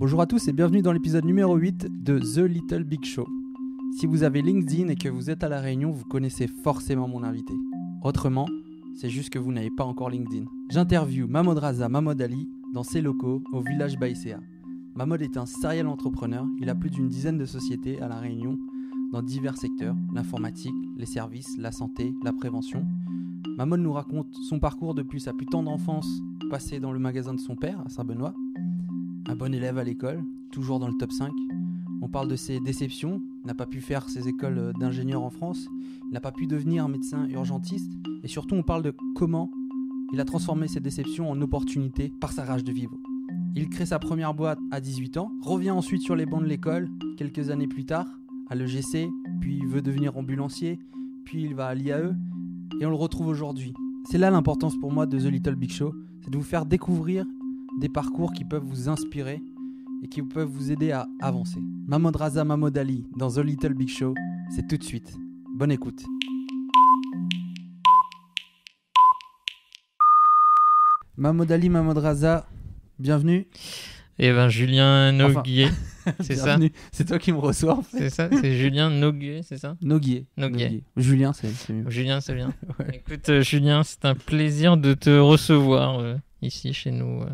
Bonjour à tous et bienvenue dans l'épisode numéro 8 de The Little Big Show. Si vous avez LinkedIn et que vous êtes à La Réunion, vous connaissez forcément mon invité. Autrement, c'est juste que vous n'avez pas encore LinkedIn. J'interview Mahmoud Raza Mahmoud Ali dans ses locaux au village Baïséa. Mahmoud est un serial entrepreneur, il a plus d'une dizaine de sociétés à La Réunion dans divers secteurs, l'informatique, les services, la santé, la prévention. Mahmoud nous raconte son parcours depuis sa plus tendre enfance passée dans le magasin de son père à Saint-Benoît un bon élève à l'école, toujours dans le top 5. On parle de ses déceptions, n'a pas pu faire ses écoles euh, d'ingénieur en France, n'a pas pu devenir médecin urgentiste, et surtout on parle de comment il a transformé ses déceptions en opportunités par sa rage de vivre. Il crée sa première boîte à 18 ans, revient ensuite sur les bancs de l'école quelques années plus tard, à l'EGC, puis il veut devenir ambulancier, puis il va à l'IAE, et on le retrouve aujourd'hui. C'est là l'importance pour moi de The Little Big Show, c'est de vous faire découvrir des parcours qui peuvent vous inspirer et qui peuvent vous aider à avancer. Mahmoud Raza dans The Little Big Show, c'est tout de suite. Bonne écoute. Mamodali Ali, bienvenue. Eh ben Julien Noguier, c'est ça. C'est toi qui me reçois en fait. C'est ça, c'est Julien Noguier, c'est ça Noguier. Noguier. Julien, c'est Julien, c'est bien. Écoute, euh, Julien, c'est un plaisir de te recevoir euh, ici chez nous. Euh.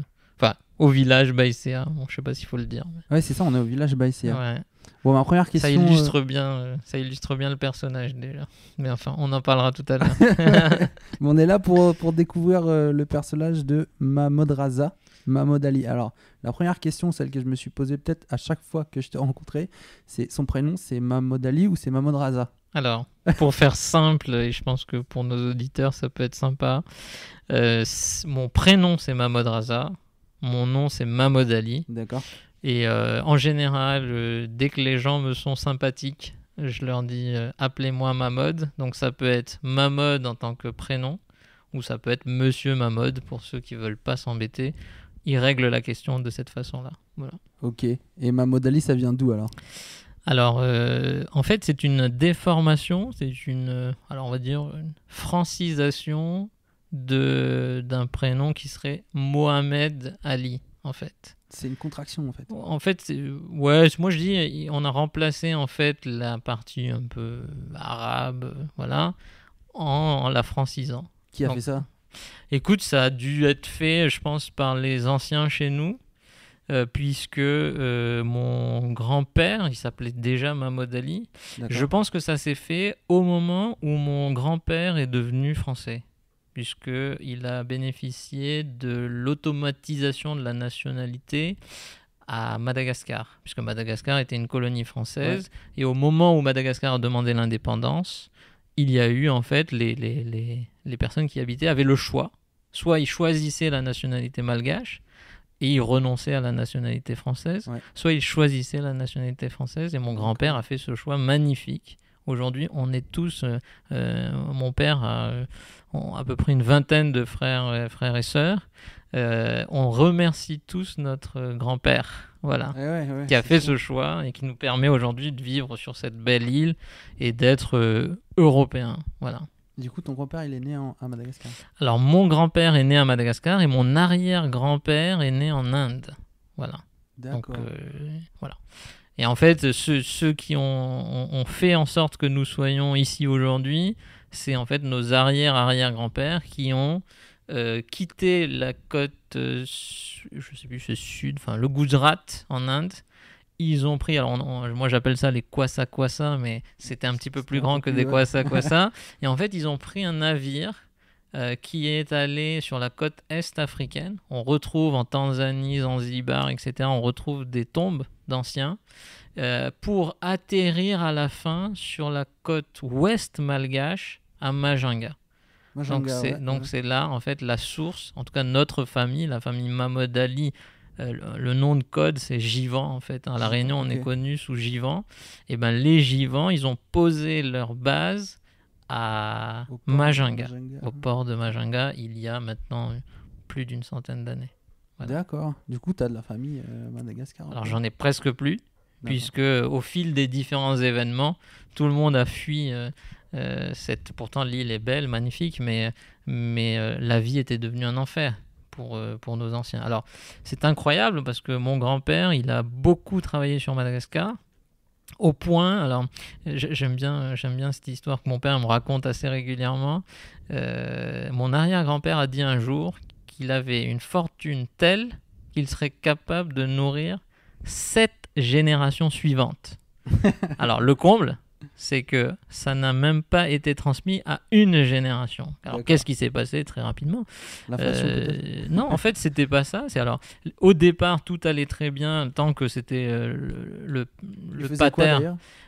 Au village Baïséa, bon, je sais pas s'il faut le dire. Oui, Ouais, c'est ça, on est au village Baïséa. Ouais. Bon, ma première question. Ça euh, illustre, bien, euh, ça illustre bien le personnage déjà. Mais enfin, on en parlera tout à l'heure. on est là pour, euh, pour découvrir le personnage de Mahmoud Raza, Mahmoud Ali. Alors, la première question, celle que je me suis posée peut-être à chaque fois que je t'ai rencontré, c'est son prénom, c'est Mahmoud Ali ou c'est Mahmoud Raza alors, pour faire simple, et je pense que pour nos auditeurs, ça peut être sympa, mon prénom c'est Mahmoud Raza, mon nom, c'est Mahmoud Ali. D'accord. Et euh, en général, euh, dès que les gens me sont sympathiques, je leur dis euh, appelez-moi Mamod. Donc ça peut être Mamod en tant que prénom, ou ça peut être Monsieur Mamod pour ceux qui veulent pas s'embêter. Ils règlent la question de cette façon-là. Voilà. Ok. Et Mahmoud Ali, ça vient d'où alors alors, en fait, c'est une déformation, c'est une, alors on va dire, une francisation de d'un prénom qui serait Mohamed Ali, en fait. C'est une contraction, en fait. En fait, ouais, moi je dis, on a remplacé en fait la partie un peu arabe, voilà, en, la francisant. Qui a fait ça Écoute, ça a dû être fait, je pense, par les anciens chez nous. Euh, puisque euh, mon grand-père, il s'appelait déjà Mahmoud Ali. Je pense que ça s'est fait au moment où mon grand-père est devenu français puisqu'il a bénéficié de l'automatisation de la nationalité à Madagascar, puisque Madagascar était une colonie française, et au moment où Madagascar a demandé l'indépendance, il y a eu en fait les, personnes qui habitaient avaient le choix, soit ils choisissaient la nationalité malgache, et ils renonçaient à la nationalité française, soit ils choisissaient la nationalité française. Et mon grand-père a fait ce choix magnifique Aujourd'hui, on est tous. Euh, euh, mon père a euh, à peu près une vingtaine de frères, frères et sœurs. on remercie tous notre grand-père, voilà, eh qui a fait ce choix et qui nous permet aujourd'hui de vivre sur cette belle île et d'être européen, voilà. Du coup, ton grand-père, il est né en, à Madagascar Alors, mon grand-père est né à Madagascar et mon arrière-grand-père est né en Inde, voilà. D'accord. voilà. Et en fait, ceux, qui ont, fait en sorte que nous soyons ici aujourd'hui, c'est en fait nos arrière-arrière-grands-pères qui ont euh, quitté la côte, je euh, je sais plus, c'est sud, enfin le Gujarat en Inde. Ils ont pris, alors moi j'appelle ça les Kwasa Kwasa, mais c'était un petit peu plus grand que des Kwasa Kwasa. Et en fait, ils ont pris un navire euh, qui est allé sur la côte est africaine. On retrouve en Tanzanie, Zanzibar, etc., on retrouve des tombes d'anciens, euh, pour atterrir à la fin sur la côte ouest malgache à Majanga. donc c'est là, en fait, la source, en tout cas notre famille, la famille Mahmoud Ali, euh, le, nom de code, c'est Givan, en fait. Hein. À La Réunion, on est connu sous Givan. Et ben les Givans, ils ont posé leur base à Majunga, Au port de Majunga, il y a maintenant plus d'une centaine d'années. D'accord. Du coup, tu as de la famille euh, Madagascar. Alors, j'en ai presque plus, puisque au fil des différents événements, tout le monde a fui. Euh, euh, cette, pourtant, l'île est belle, magnifique, mais, mais la vie était devenue un enfer. Pour, pour nos anciens. Alors, c'est incroyable parce que mon grand-père, il a beaucoup travaillé sur Madagascar au point, alors j'aime bien, j'aime bien cette histoire que mon père me raconte assez régulièrement. Euh, mon arrière-grand-père a dit un jour qu'il avait une fortune telle qu'il serait capable de nourrir sept générations suivantes. alors le comble, c'est que ça n'a même pas été transmis à une génération. Alors qu'est-ce qui s'est passé très rapidement euh, Non, en fait, c'était pas ça. C'est alors au départ tout allait très bien tant que c'était euh, le le, pater.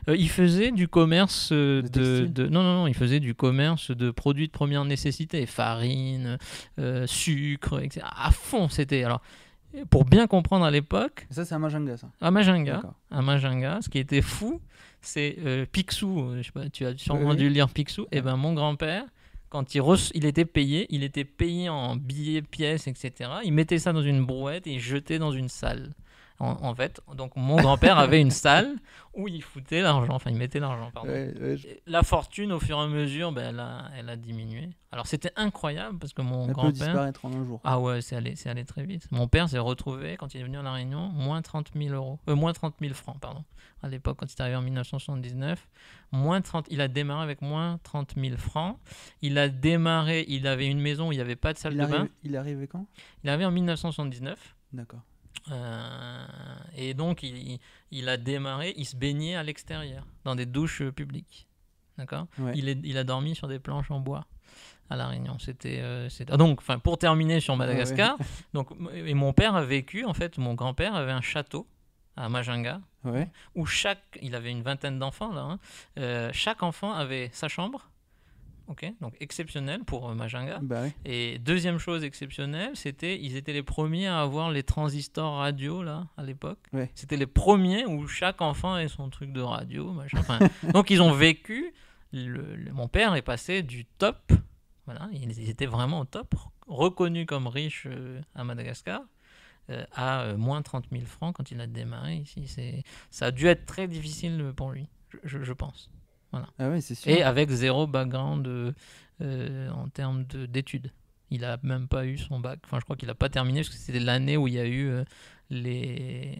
Euh, il faisait du commerce euh, de, non non non, il faisait du commerce de produits de première nécessité, farine, sucre, etc. À fond, c'était alors pour bien comprendre à l'époque. Ça, c'est un Majanga, ça. Un Majanga. Un Majanga. Ce qui était fou, c'est euh, Picsou. Euh, je sais pas, tu as sûrement dû lire Picsou. Eh Et ben mon grand-père, quand il, il était payé, il était payé en billets, pièces, etc. Il mettait ça dans une brouette et il jetait dans une salle. En, fait, donc mon grand-père avait une salle où il foutait l'argent, enfin il mettait l'argent, pardon. La fortune, au fur et à mesure, ben, elle, a, diminué. Alors c'était incroyable parce que mon grand-père... peut disparaître en un jour. Ah ouais, c'est allé, allé très vite. Mon père s'est retrouvé, quand il est venu à La Réunion, moins 30 000 euros. Euh, moins 30 francs, pardon. À l'époque, quand il est arrivé en 1979. 30, il a démarré avec moins 30 000 francs. Il a démarré, il avait une maison où il n'y avait pas de salle de bain. Il est arrivé quand Il est arrivé en 1979. D'accord. Euh, et donc, il, il, a démarré, il se baignait à l'extérieur, dans des douches euh, publiques. D'accord il, il a dormi sur des planches en bois à La Réunion. C'était euh, ah, donc, pour terminer sur Madagascar. Donc, et mon père a vécu en fait. Mon grand-père avait un château à Majinga, où chaque, il avait une vingtaine d'enfants là. Hein, chaque enfant avait sa chambre, Ok, donc exceptionnel pour euh, Majinga. Bah Et deuxième chose exceptionnelle, c'était ils étaient les premiers à avoir les transistors radio là à l'époque. C'était les premiers où chaque enfant ait son truc de radio. donc ils ont vécu. mon père est passé du top. Voilà, ils étaient vraiment au top, reconnus comme riches euh, à Madagascar, euh, à moins 30 000 francs quand il a démarré ici. Ça a dû être très difficile pour lui, je pense. Ah Et avec zéro background euh, euh, en termes d'études. Il a même pas eu son bac. Enfin, je crois qu'il a pas terminé parce que c'était l'année où il y a eu euh, les,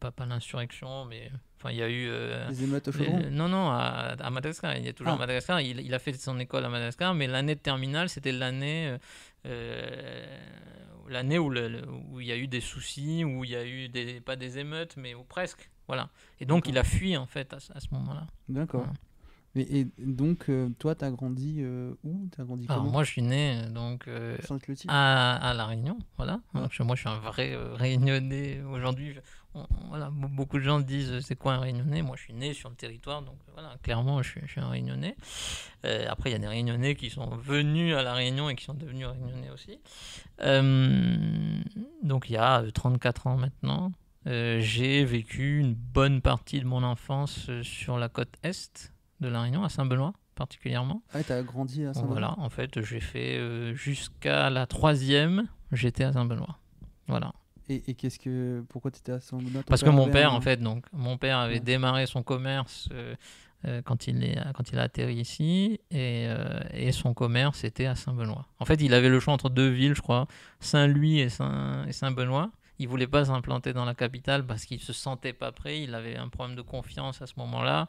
pas, pas l'insurrection, mais enfin il y a eu les émeutes au non non à, Madagascar. Il est toujours à ah. Madagascar. Il, a fait son école à Madagascar, mais l'année de terminale c'était l'année l'année où, où il y a eu des soucis, où il y a eu des pas des émeutes, mais où presque et donc, il a fui, en fait, à, ce moment-là. D'accord. Et, donc, euh, toi, as grandi euh, où as grandi Alors, moi, je suis né euh, donc, à, La Réunion. Voilà. Ah. moi, je suis un vrai réunionnais. Aujourd'hui, voilà, beaucoup de gens disent c'est quoi un réunionnais Moi, je suis né sur le territoire. Donc, voilà, clairement, je, je suis, un réunionnais. après, il y a des réunionnais qui sont venus à La Réunion et qui sont devenus réunionnais aussi. donc, il y a 34 ans maintenant. Euh, j'ai vécu une bonne partie de mon enfance euh, sur la côte est de La Réunion, à Saint-Benoît particulièrement. Ah, as grandi à Saint-Benoît Voilà, en fait, j'ai fait euh, jusqu'à la troisième, j'étais à Saint-Benoît. Voilà. Et, et qu'est-ce que, pourquoi t'étais à Saint-Benoît Parce que mon père, en fait, donc, mon père avait démarré son commerce quand, il est, quand il a atterri ici, et, son commerce était à Saint-Benoît. En fait, il avait le choix entre deux villes, je crois, Saint-Louis et et saint benoît il voulait pas s'implanter dans la capitale parce qu'il se sentait pas prêt, il avait un problème de confiance à ce moment-là.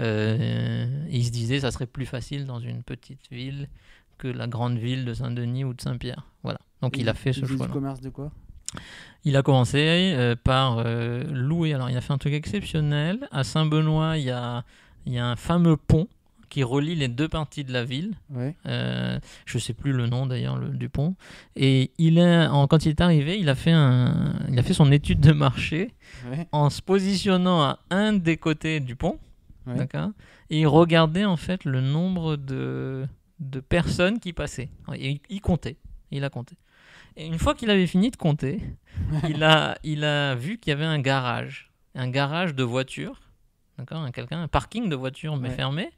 Euh, il se disait ça serait plus facile dans une petite ville que la grande ville de Saint-Denis ou de Saint-Pierre. Voilà. Donc il, a fait ce choix. commerce de quoi il a commencé euh, par euh, louer. Alors, il a fait un truc exceptionnel. À Saint-Benoît, il il y a un fameux pont qui relie les deux parties de la ville. Ouais. Euh, je sais plus le nom d'ailleurs du pont. Et il quand il est arrivé, il a fait, un, il a fait son étude de marché en se positionnant à un des côtés du pont. Et il regardait en fait le nombre de, personnes qui passaient. Et il comptait. Il a compté. Et une fois qu'il avait fini de compter, il, a, il a vu qu'il y avait un garage. Un garage de voitures. D'accord Quelqu'un, un parking de voitures, mais fermé.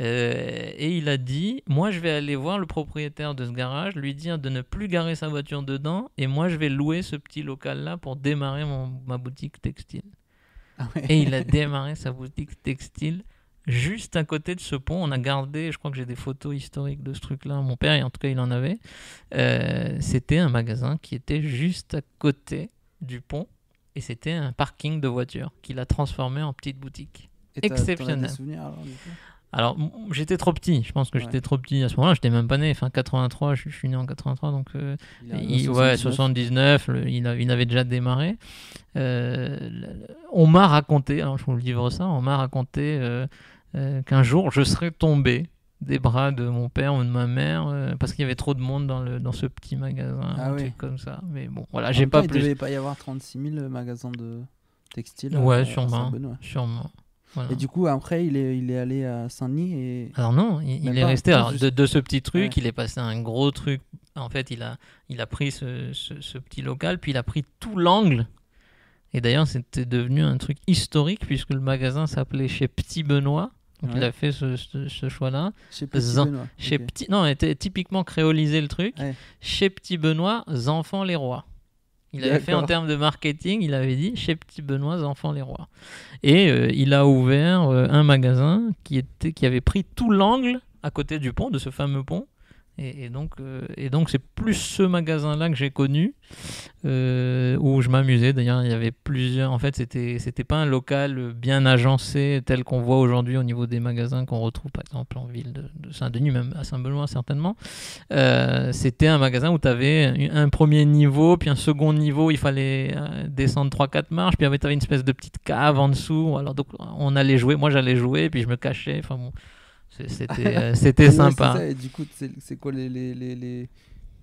Euh, et il a dit Moi, je vais aller voir le propriétaire de ce garage, lui dire de ne plus garer sa voiture dedans, et moi, je vais louer ce petit local-là pour démarrer ma boutique textile. Ah et il a démarré sa boutique textile juste à côté de ce pont. On a gardé, je crois que j'ai des photos historiques de ce truc-là. Mon père, en tout cas, il en avait. Euh, c'était un magasin qui était juste à côté du pont. Et c'était un parking de voitures qu'il a transformé en petite boutique. Et exceptionnel. Des alors, alors, j'étais trop petit, je pense que j'étais trop petit à ce moment-là, j'étais même pas né, enfin 83, je, suis né en 83, donc 79. Euh, ouais, 79, il, avait déjà démarré. Euh, on m'a raconté, alors je vous livre ça, on m'a raconté euh, qu'un jour je serais tombé des bras de mon père ou de ma mère parce qu'il y avait trop de monde dans, le, dans ce petit magasin, ah un truc comme ça. Mais bon, voilà, j'ai pas plus. Il devait pas y avoir 36 000 magasins de textiles. Ouais, sûrement, sûrement. Et du coup, après, il est, il est allé à Saint-Denis. Et... Alors non, il, est resté de, ce petit truc, il est passé à un gros truc. En fait, il a, il a pris ce, ce, petit local, puis il a pris tout l'angle. Et d'ailleurs, c'était devenu un truc historique, puisque le magasin s'appelait Chez Petit Benoît. Donc il a fait ce, choix-là. Chez Petit Benoît. Non, était typiquement créolisé le truc. Chez Petit Benoît, Enfants les Rois. Il avait fait en termes de marketing, il avait dit chez Petit Benoît, enfants les rois. Et euh, il a ouvert euh, un magasin qui, était, qui avait pris tout l'angle à côté du pont, de ce fameux pont, et, donc, euh, et donc c'est plus ce magasin-là que j'ai connu euh, où je m'amusais. D'ailleurs, il y avait plusieurs. En fait, c'était c'était pas un local bien agencé tel qu'on voit aujourd'hui au niveau des magasins qu'on retrouve par exemple en ville de, Saint-Denis, même à Saint-Benoît certainement. Euh, c'était un magasin où tu avais un premier niveau, puis un second niveau. Il fallait descendre 3-4 marches, puis tu avais une espèce de petite cave en dessous. Alors donc, on allait jouer. Moi, j'allais jouer, puis je me cachais. Enfin bon c'était euh, c'était sympa. du coup, c'est quoi les, les, les,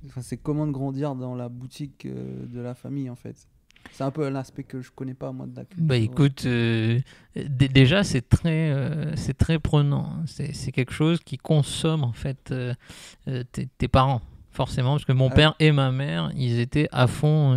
Enfin, c'est comment de grandir dans la boutique euh, de la famille en fait. C'est un peu l'aspect que je connais pas moi de la culture. Bah écoute, euh, déjà c'est très, c'est très prenant. Hein. C'est quelque chose qui consomme en fait tes, parents, forcément, parce que mon ah père et ma mère, ils étaient à fond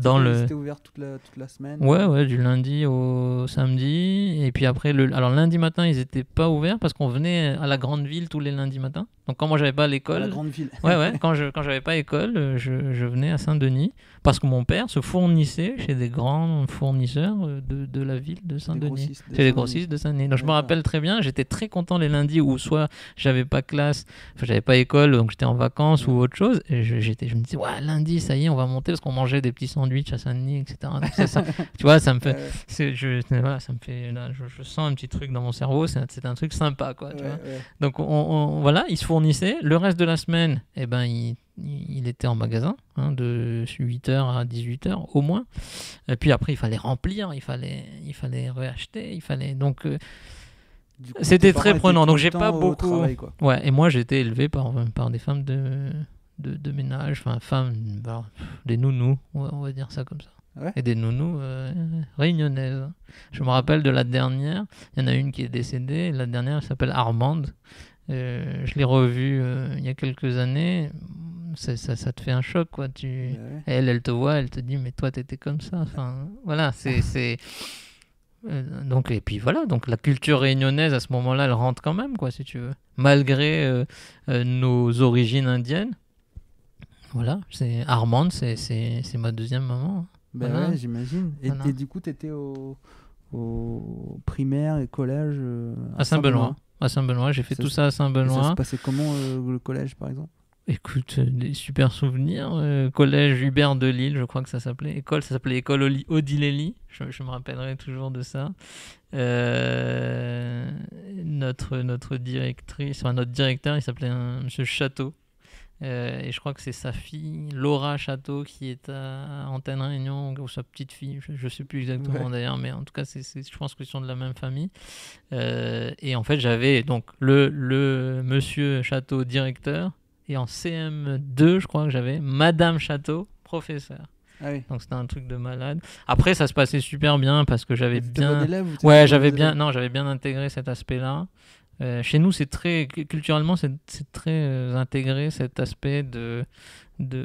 dans le. C'était toute la, semaine. Ouais, ouais, du lundi au samedi. Et puis après, le... alors lundi matin, ils étaient pas ouverts parce qu'on venait à la grande ville tous les lundis matins. Donc quand moi j'avais pas l'école, la grande ville. ouais ouais, quand je quand j'avais pas école, je, je venais à Saint-Denis parce que mon père se fournissait chez des grands fournisseurs euh, de, de la ville de Saint-Denis, chez les grossistes de Saint-Denis. Donc je me rappelle très bien, j'étais très content les lundis où soit j'avais pas classe, j'avais pas école, donc j'étais en vacances ou autre chose, et je, j'étais, je me disais ouais lundi ça y est on va monter parce qu'on mangeait des petits sandwichs à Saint-Denis etc. tu vois ça me fait, c'est, je, voilà, ça me fait, je, sens un petit truc dans mon cerveau, c'est, un truc sympa quoi. Donc on, voilà ils se le reste de la semaine, eh ben, il, était en magasin, hein, de 8h à 18h au moins. Et puis après, il fallait remplir, il fallait, il fallait réacheter, il fallait. Donc. Euh, c'était très prenant, donc j'ai pas beaucoup. ouais, et moi j'étais élevé par, par des femmes de, de, ménage, enfin femmes, bah, des nounous, on va, on va dire ça comme ça. et des nounous euh, réunionnaises. Je me rappelle de la dernière, il y en a une qui est décédée, la dernière s'appelle Armande, euh, je l'ai revu euh, il y a quelques années. Ça, ça, te fait un choc, quoi. Tu... Elle, elle te voit, elle te dit, mais toi, t'étais comme ça. Enfin, voilà, c'est. Euh, donc, et puis voilà, donc la culture réunionnaise à ce moment-là, elle rentre quand même, quoi, si tu veux. Malgré nos origines indiennes. Voilà, c'est Armande, c'est ma deuxième maman. Ben ouais, j'imagine. Et, du coup, t'étais au, au primaire et collège à, saint benoît à Saint-Benoît. J'ai fait tout ça à Saint-Benoît. Ça se passait comment euh, le collège, par exemple Écoute, euh, des super souvenirs. Euh, collège Hubert de Lille, je crois que ça s'appelait. École, ça s'appelait École Odilelli. Je, je, me rappellerai toujours de ça. notre, notre directrice, notre directeur, il s'appelait Monsieur Château. Euh, et je crois que c'est sa fille, Laura Château, qui est à Antenne Réunion, ou sa petite fille, je ne sais plus exactement d'ailleurs, mais en tout cas, je pense qu'ils sont de la même famille. Euh, et en fait, j'avais donc le, monsieur Château, directeur, et en CM2, je crois que j'avais Madame Château, professeur. Ah donc c'était un truc de malade. Après ça se passait super bien parce que j'avais bien ouais, j'avais bien non, j'avais bien intégré cet aspect-là. Euh, chez nous, c'est très culturellement, c'est très euh, intégré cet aspect de,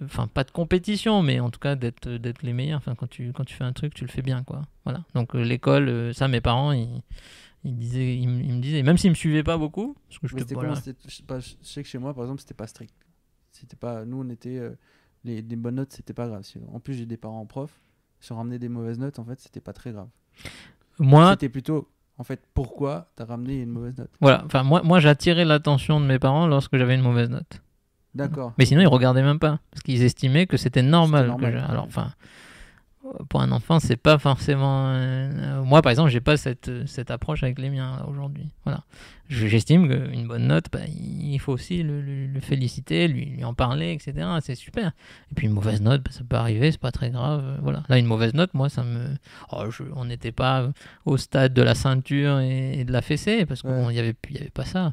enfin pas de compétition, mais en tout cas d'être euh, d'être les meilleurs. Enfin, quand tu quand tu fais un truc, tu le fais bien, quoi. Voilà. Donc l'école, ça, mes parents, ils, me disaient, même s'ils me suivaient pas beaucoup, que je, je sais que chez moi, par exemple, c'était pas strict. C'était pas, nous, on était les, bonnes notes, c'était pas grave. En plus, j'ai des parents en prof. Si on des mauvaises notes, en fait, c'était pas très grave. Moi, c'était plutôt en fait, pourquoi t'as ramené une mauvaise note Voilà, enfin, moi, moi j'attirais l'attention de mes parents lorsque j'avais une mauvaise note. D'accord. Mais sinon, ils regardaient même pas, parce qu'ils estimaient que c'était normal. Que Alors, enfin, pour un enfant, c'est pas forcément. Euh, moi, par exemple, j'ai pas cette, cette approche avec les miens aujourd'hui. Voilà. J'estime qu'une bonne note, bah, il faut aussi le, féliciter, lui, en parler, etc. C'est super. Et puis une mauvaise note, bah, ça peut arriver, c'est pas très grave. Euh, voilà. Là, une mauvaise note, moi, ça me. Oh, on n'était pas au stade de la ceinture et, de la fessée, parce qu'il n'y avait, y avait pas ça.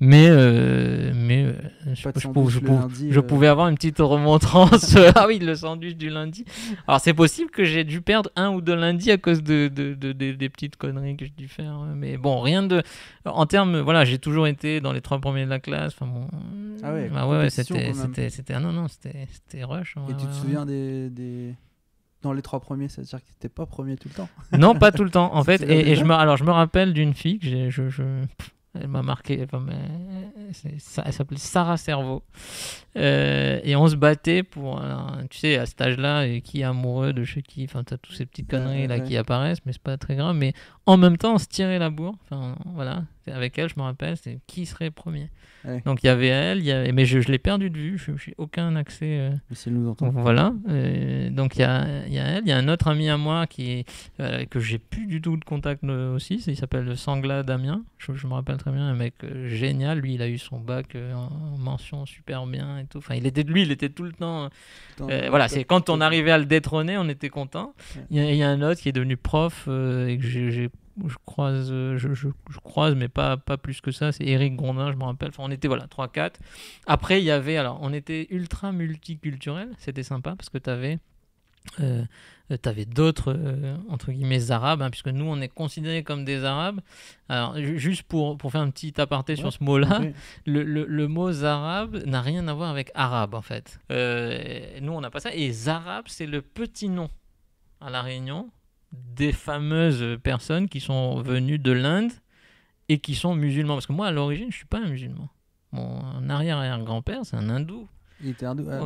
mais euh, mais je, je, pouvais avoir une petite remontrance. ah oui, le sandwich du lundi. Alors, c'est possible que j'ai dû perdre un ou deux lundis à cause de, des petites conneries que j'ai dû faire. Euh, mais bon, rien de. En termes, voilà, j'ai toujours été dans les trois premiers de la classe. Enfin bon. Ah ouais, bah c'était, c'était, non, non, c'était, rush. Hein, et tu te souviens des... dans les trois premiers, c'est-à-dire que t'étais pas premier tout le temps. Non, pas tout le temps, en fait. Et, je me, alors, je me rappelle d'une fille que j'ai, je, elle m'a marqué. Elle, s'appelait Sarah Cerveau. et on se battait pour. tu sais, à cet âge-là, qui est amoureux de chez qui. Enfin, t'as toutes ces petites conneries là qui apparaissent, mais c'est pas très grave. Mais en même temps, on se tirait la bourre. Enfin, voilà avec elle, je me rappelle, c'est qui serait premier. Donc il y avait elle, y mais je, l'ai perdu de vue, je n'ai aucun accès. Euh, mais nous entend. voilà. Euh, donc il y a, y a, elle, il y a un autre ami à moi qui est, euh, que j'ai plus du tout de contact aussi, il s'appelle Sangla Damien, je, me rappelle très bien, un mec génial, lui il a eu son bac en mention super bien et tout. Enfin, il était, lui il était tout le temps. voilà, c'est quand on arrivait à le détrôner, on était content. Il y, y, a un autre qui est devenu prof et que j'ai je croise, euh, je, croise, mais pas, pas plus que ça. C'est Eric Gondin, je me rappelle. Enfin, on était voilà 3-4. Après, il y avait alors, on était ultra multiculturel. C'était sympa parce que tu avais euh, avais d'autres, euh, entre guillemets, arabes, hein, puisque nous, on est considérés comme des arabes. Alors, juste pour, pour faire un petit aparté sur ce mot-là, le, le, mot arabe n'a rien à voir avec arabe, en fait. nous, on n'a pas ça. Et arabe, c'est le petit nom à La Réunion des fameuses personnes qui sont venues de l'Inde et qui sont musulmans. Parce que moi, à l'origine, je suis pas un musulman. Mon arrière-grand-père, c'est un hindou. Il était hindou, ah,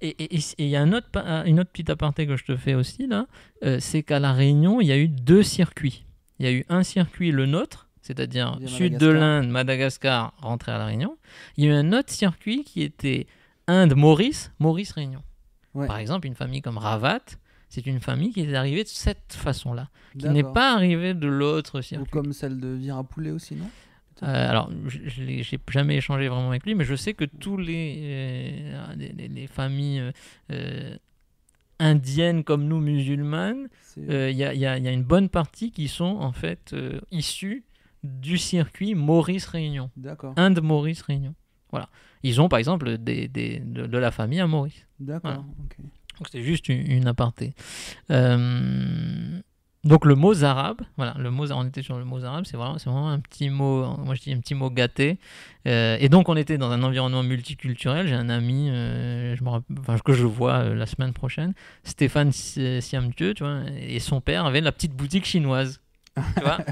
Et il y a un autre, une autre petite aparté que je te fais aussi, là. Euh, c'est qu'à La Réunion, il y a eu deux circuits. Il y a eu un circuit, le nôtre, c'est-à-dire sud de l'Inde, Madagascar, rentré à La Réunion. Il y a eu un autre circuit qui était Inde-Maurice, Maurice-Réunion. Par exemple, une famille comme Ravat, c'est une famille qui est arrivée de cette façon-là, qui n'est pas arrivée de l'autre circuit. Ou comme celle de Virapoulet aussi, non euh, alors, je n'ai jamais échangé vraiment avec lui, mais je sais que tous les, euh, les, familles euh, indiennes comme nous, musulmanes, il y, a une bonne partie qui sont en fait issues du circuit Maurice Réunion. D'accord. Inde Maurice Réunion. Voilà. Ils ont par exemple des, de, la famille à Maurice. D'accord. Ok. Donc c'était juste une, aparté. Euh, donc le mot arabe, voilà, le mot, on était sur le mot arabe, c'est vraiment, c'est vraiment un petit mot, moi je dis un petit mot gâté. Euh, et donc on était dans un environnement multiculturel. J'ai un ami, euh, que je vois la semaine prochaine, Stéphane Siamdieu, tu vois, et son père avait la petite boutique chinoise.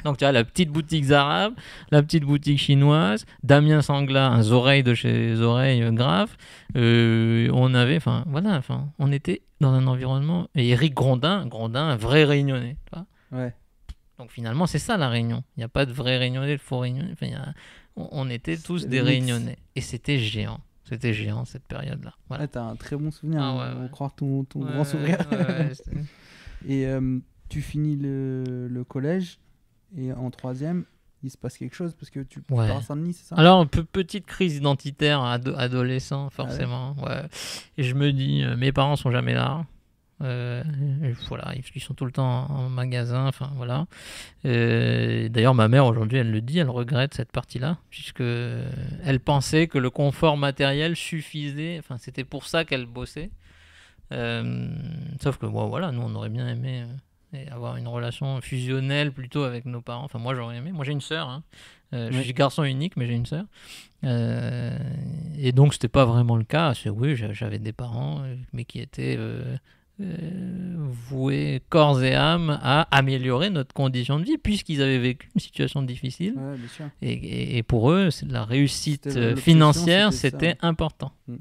Donc tu as la petite boutique arabe, la petite boutique chinoise, Damien Sangla, un oreille de chez oreilles euh, grave. Euh, on avait, enfin voilà, enfin on était dans un environnement et Eric Grondin, Grondin, un vrai Réunionnais, Donc finalement c'est ça la Réunion. Il n'y a pas de vrai Réunionnais, de faux Réunionnais. on, était tous des Réunionnais et c'était géant. C'était géant cette période-là. Voilà. Ouais, t'as un très bon souvenir. Ah hein. on croire ton, ton grand sourire. et euh, tu finis le, collège et en troisième, il se passe quelque chose parce que tu pars à Saint-Denis, c'est ça Alors, petite crise identitaire adolescent, ah forcément. ouais. Et je me dis, euh, mes parents sont jamais là. Euh, voilà, ils sont tout le temps en magasin, enfin voilà. Euh, d'ailleurs, ma mère aujourd'hui, elle le dit, elle regrette cette partie-là, puisque elle pensait que le confort matériel suffisait. Enfin, c'était pour ça qu'elle bossait. sauf que, voilà, nous, on aurait bien aimé et avoir une relation fusionnelle plutôt avec nos parents. Enfin, moi, j'aurais aimé. Moi, j'ai une sœur. Hein. Euh, je suis garçon unique, mais j'ai une sœur. Euh, et donc, c'était pas vraiment le cas. Oui, j'avais des parents, euh, mais qui étaient voués corps et âme à améliorer notre condition de vie, puisqu'ils avaient vécu une situation difficile. Et, pour eux, la réussite financière, c'était important. Mm.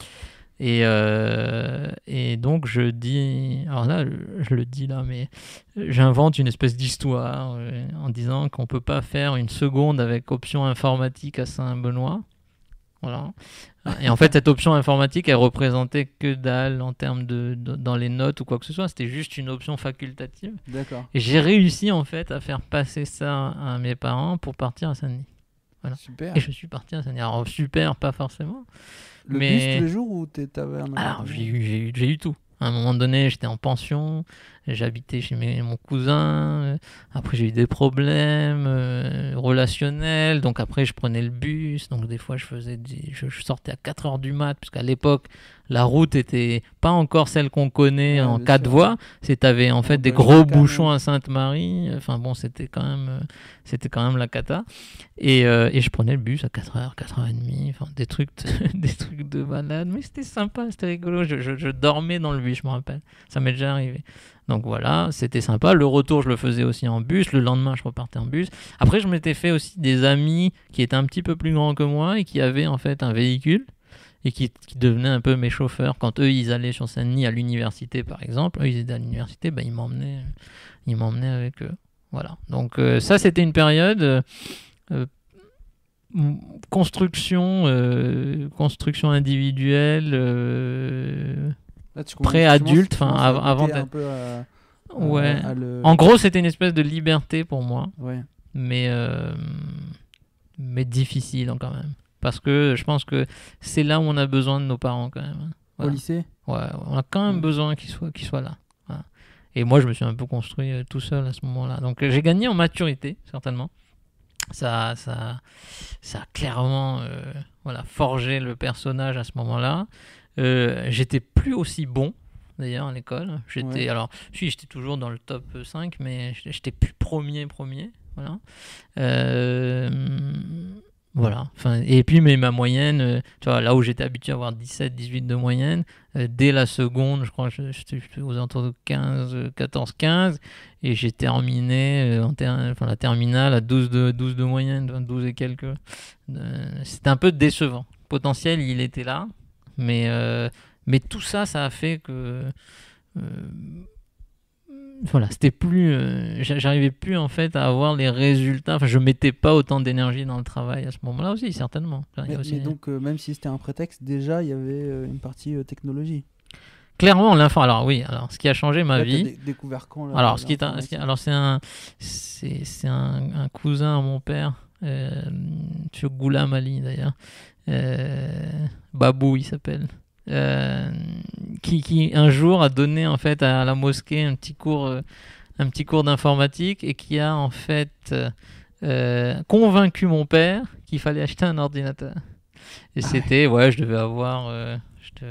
Et, euh, et donc je dis, alors là je le dis là, mais j'invente une espèce d'histoire euh, en disant qu'on ne peut pas faire une seconde avec option informatique à Saint-Benoît. Voilà. Et en fait, cette option informatique, elle représentait que dalle en termes de, dans les notes ou quoi que ce soit. C'était juste une option facultative. D'accord. Et j'ai réussi en fait à faire passer ça à mes parents pour partir à Saint-Denis. Voilà. Super. Et je suis parti à Saint-Denis. Alors super, pas forcément. Le mais... bus tous les jours ou tes un. Alors, j'ai eu tout. À un moment donné, j'étais en pension. J'habitais chez mon cousin. Euh, après, j'ai eu des problèmes euh, relationnels. Donc, après, je prenais le bus. Donc, des fois, je, faisais je, sortais à 4 heures du mat. Puisqu'à l'époque, la route était pas encore celle qu'on connaît en quatre voies. c'était avait en fait des gros bouchons à Sainte-Marie. Enfin, bon, c'était quand même, euh, c'était quand même la cata. Et, et, je prenais le bus à 4 heures, 4 heures et demie. Enfin, des trucs, de, des trucs de malade. Mais c'était sympa, c'était rigolo. Je, je, je dormais dans le bus, je me rappelle. Ça m'est déjà arrivé. Donc voilà, c'était sympa. Le retour, je le faisais aussi en bus. Le lendemain, je repartais en bus. Après, je m'étais fait aussi des amis qui étaient un petit peu plus grands que moi et qui avaient en fait un véhicule et qui, devenaient un peu mes chauffeurs. Quand eux, ils allaient sur Saint-Denis à l'université, par exemple, ils étaient à l'université, ben, ils m'emmenaient, ils avec eux. Voilà. Donc euh, ça, c'était une période euh, euh, construction, construction individuelle pré-adulte, enfin avant d'être. ouais. En gros, c'était une espèce de liberté pour moi. Mais, euh, mais difficile hein, quand même. Parce que je pense que c'est là où on a besoin de nos parents quand même. Hein. Au lycée Ouais, on a quand même besoin qu'ils soient, qu'ils soient là. Et moi, je me suis un peu construit euh, tout seul à ce moment-là. Donc euh, j'ai gagné en maturité, certainement. Ça, ça, ça a clairement voilà, forgé le personnage à ce moment-là. Euh, j'étais plus aussi bon d'ailleurs à l'école. J'étais alors, si j'étais toujours dans le top 5, euh, mais j'étais plus premier, premier. Voilà. Euh, voilà. Enfin, et puis, mais ma moyenne, tu vois, là où j'étais habitué à avoir 17, 18 de moyenne, dès la seconde, je crois j'étais aux alentours de 15, 14, 15, et j'ai terminé en enfin, la terminale à 12 de, 12 de moyenne, 12 et quelques. C'était un peu décevant. potentiel, il était là, mais, euh, mais tout ça, ça a fait que. Euh, voilà, c'était plus. Euh, j'arrivais plus en fait à avoir les résultats. Enfin, je mettais pas autant d'énergie dans le travail à ce moment-là aussi, certainement. Mais, donc, même si c'était un prétexte, déjà il y avait une partie technologie. Clairement, l'info. Alors oui, alors ce qui a changé ma vie. Découvert quand Alors, ce qui est, alors c'est un, c'est un, un, cousin à mon père, M. Goulam Ali d'ailleurs, euh, Babou, il s'appelle. Euh, qui, qui, un jour a donné en fait à la mosquée un petit cours euh, un petit cours d'informatique et qui a en fait convaincu mon père qu'il fallait acheter un ordinateur. Et ah c'était, ouais. je devais avoir,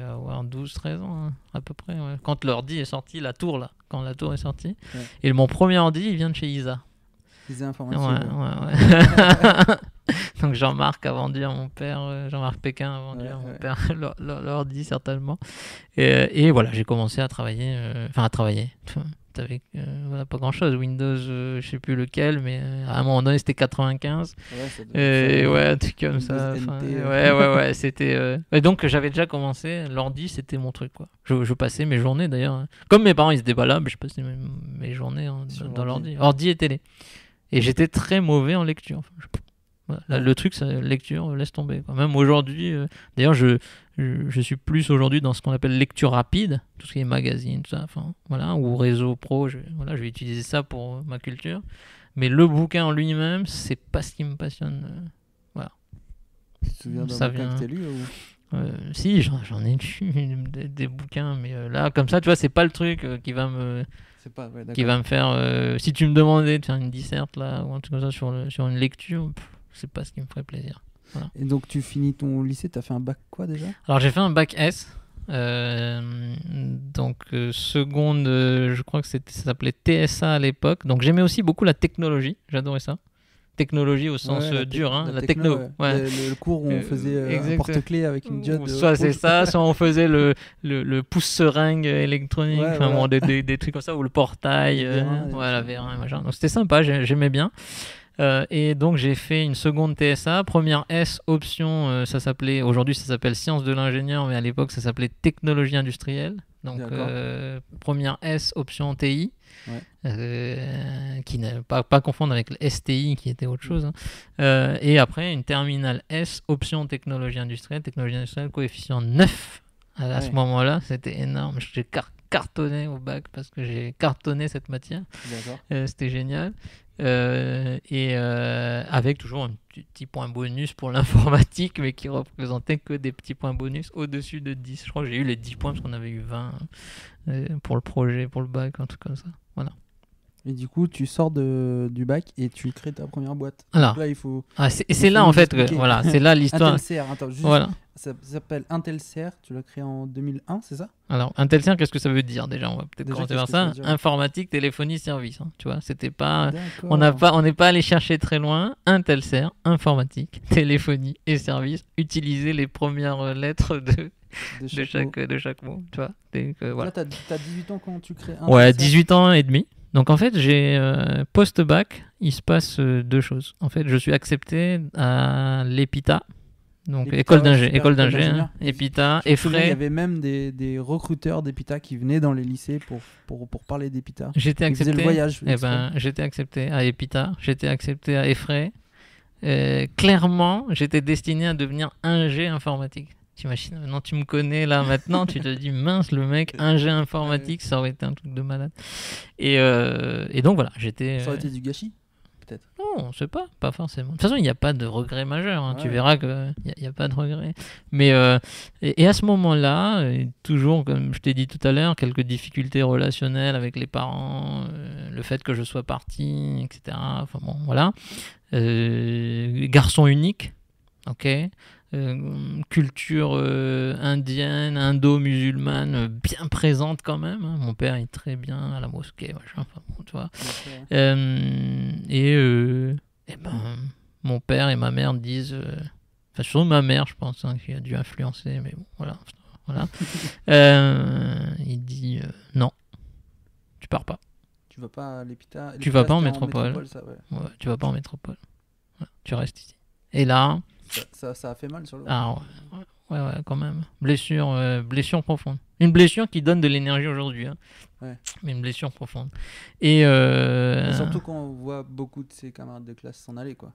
avoir 12, 13 ans, hein, à peu près. Quand l'ordi est sorti, la tour, là, quand la tour est sortie. Et mon premier ordi, il vient de chez Isa. Isa Informatique. Donc Jean-Marc a vendu à mon père, euh, Jean-Marc Pékin a vendu à mon père l'ordi certainement. Euh, et, voilà, j'ai commencé à travailler, euh, enfin à travailler. Avec voilà, pas grand chose, Windows, je sais plus lequel, mais à un moment donné c'était 95. et ouais, un comme ça. ouais, ouais, ouais, c'était. Et donc j'avais déjà commencé, l'ordi c'était mon truc quoi. Je, passais mes journées d'ailleurs. Hein. Comme mes parents ils se déballaient, je passais mes, journées hein, dans l'ordi. Ordi et télé. Et j'étais très mauvais en lecture. Enfin, je le truc, c'est lecture, euh, laisse tomber. Même aujourd'hui, euh, d'ailleurs, je, je, suis plus aujourd'hui dans ce qu'on appelle lecture rapide, tout ce qui est magazine, tout ça, enfin, voilà, ou réseau pro, je, voilà, je vais utiliser ça pour euh, ma culture. Mais le bouquin en lui-même, c'est pas ce qui me passionne. voilà. Tu te souviens d'un bouquin que t'as lu si, j'en ai lu des, bouquins, mais là, comme ça, tu vois, c'est pas le truc qui va me. qui va me faire. si tu me demandais de faire une disserte, là, ou un truc comme ça, sur, le, sur une lecture, c'est pas ce qui me ferait plaisir. Et donc tu finis ton lycée, tu as fait un bac quoi déjà Alors j'ai fait un bac S. Euh, donc euh, seconde, euh, je crois que ça s'appelait TSA à l'époque. Donc j'aimais aussi beaucoup la technologie, j'adorais ça. Technologie au sens dur, hein, la, techno. le, cours où on faisait un porte clés avec une diode. Soit c'est ça, soit on faisait le, le, le pouce-seringue électronique, enfin des, des, trucs comme ça, ou le portail, voilà, machin. Donc c'était sympa, j'aimais bien. Euh, et donc j'ai fait une seconde TSA, première S option, euh, ça s'appelait, aujourd'hui ça s'appelle science de l'ingénieur, mais à l'époque ça s'appelait technologie industrielle. Donc euh, première S option TI, qui n'est pas, pas confondre avec le STI qui était autre chose. Hein. et après une terminale S option technologie industrielle, technologie industrielle coefficient 9 à, ah ce moment-là, c'était énorme. J'ai car cartonné au bac parce que j'ai cartonné cette matière. Euh, c'était génial. Euh, et euh, avec toujours un petit point bonus pour l'informatique, mais qui représentait que des petits points bonus au-dessus de 10. Je crois que j'ai eu les 10 points parce qu'on avait eu 20 pour le projet, pour le bac, un truc comme ça. Voilà. Et du coup, tu sors de, du bac et tu crées ta première boîte. Alors, là, il faut. Ah, c'est, là en fait, que, voilà, c'est là l'histoire. Intelcr, attends, juste, Ça, s'appelle Intelcr, tu l'as créé en 2001, c'est ça Alors, Intelcr, qu'est-ce que ça veut dire déjà On va peut-être commencer par ça. Informatique, téléphonie, service. Hein, tu vois, c'était pas. On n'a pas, on n'est pas allé chercher très loin. Intelcr, informatique, téléphonie et service. Utiliser les premières lettres de de chaque, de chaque, mot. Tu vois Donc, euh, voilà. Là, 18 ans quand tu crées un. Ouais, 18 ans et demi. Donc en fait, j'ai euh, post-bac, il se passe euh, deux choses. En fait, je suis accepté à l'EPITA, donc école d'ingé, école d'ingé, hein. EPITA, et Il y avait même des, recruteurs d'EPITA qui venaient dans les lycées pour, parler d'EPITA. J'étais accepté. Le voyage. Eh ben, j'étais accepté à EPITA, j'étais accepté à EFRE. Euh, clairement, j'étais destiné à devenir ingé informatique. T'imagines, maintenant tu me connais là, maintenant tu te dis mince, le mec, ingé informatique, ça aurait été un truc de malade. Et, euh, donc voilà, j'étais. Ça aurait euh, été du gâchis peut-être Non, ne sait pas, pas forcément. De toute façon, il n'y a pas de regret majeur, hein. tu verras qu'il n'y a, pas de regret. Mais euh, et, à ce moment-là, toujours comme je t'ai dit tout à l'heure, quelques difficultés relationnelles avec les parents, le fait que je sois parti, etc. Enfin bon, voilà. garçon unique, ok euh, culture euh, indienne, indo-musulmane, euh, bien présente quand même. Hein. Mon père est très bien à la mosquée, et, ben, mon père et ma mère disent. Enfin, surtout ma mère, je pense, hein, qui a dû influencer, mais bon, voilà. voilà. il dit non, tu pars pas. Tu vas pas à Tu vas pas en métropole. tu vas pas en métropole. tu restes ici. Et là, ça, a fait mal sur le. Ah ouais, ouais, quand même. Blessure, euh, blessure profonde. Une blessure qui donne de l'énergie aujourd'hui. Hein. Ouais. Mais une blessure profonde. Euh, et, surtout quand on voit beaucoup de ses camarades de classe s'en aller, quoi.